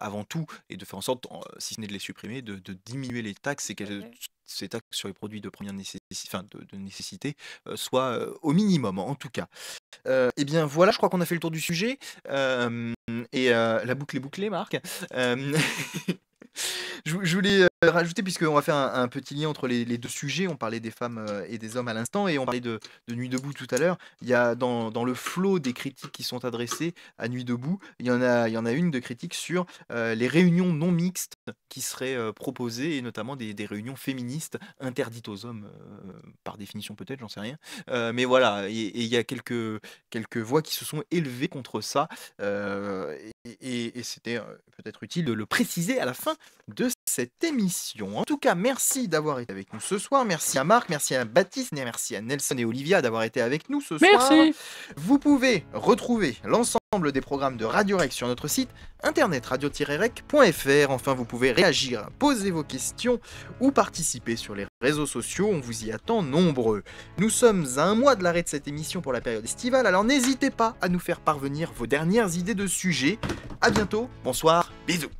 avant tout, et de faire en sorte, si ce n'est de les supprimer, de, diminuer les taxes et que ces taxes sur les produits de première nécessité, enfin de, nécessité, soit soient au minimum, en tout cas. eh bien voilà, je crois qu'on a fait le tour du sujet. et la boucle est bouclée, Marc. [LAUGHS] je, je, voulais rajouter, puisqu'on va faire un, petit lien entre les, deux sujets, on parlait des femmes et des hommes à l'instant, et on parlait de, Nuit debout tout à l'heure, il y a dans, le flot des critiques qui sont adressées à Nuit debout, il y en a, il y en a une de critique sur les réunions non mixtes qui seraient proposées, et notamment des, des, réunions féministes interdites aux hommes, par définition peut-être, j'en sais rien. mais voilà, et il y a quelques, quelques voix qui se sont élevées contre ça et, c'était euh, peut-être utile de le préciser à la fin de cette émission. En tout cas, merci d'avoir été avec nous ce soir. Merci à Marc, merci à Baptiste, merci à Nelson et Olivia d'avoir été avec nous ce merci. soir. Vous pouvez retrouver l'ensemble des programmes de Radio Rec sur notre site internet radio-rec.fr. Enfin, vous pouvez réagir, poser vos questions ou participer sur les réseaux sociaux. On vous y attend nombreux. Nous sommes à un mois de l'arrêt de cette émission pour la période estivale, alors n'hésitez pas à nous faire parvenir vos dernières idées de sujets a bientôt, bonsoir, bisous.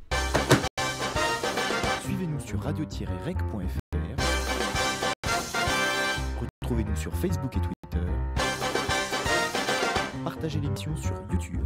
Suivez-nous sur radio-rec.fr. Retrouvez-nous sur Facebook et Twitter. Partagez l'émission sur YouTube.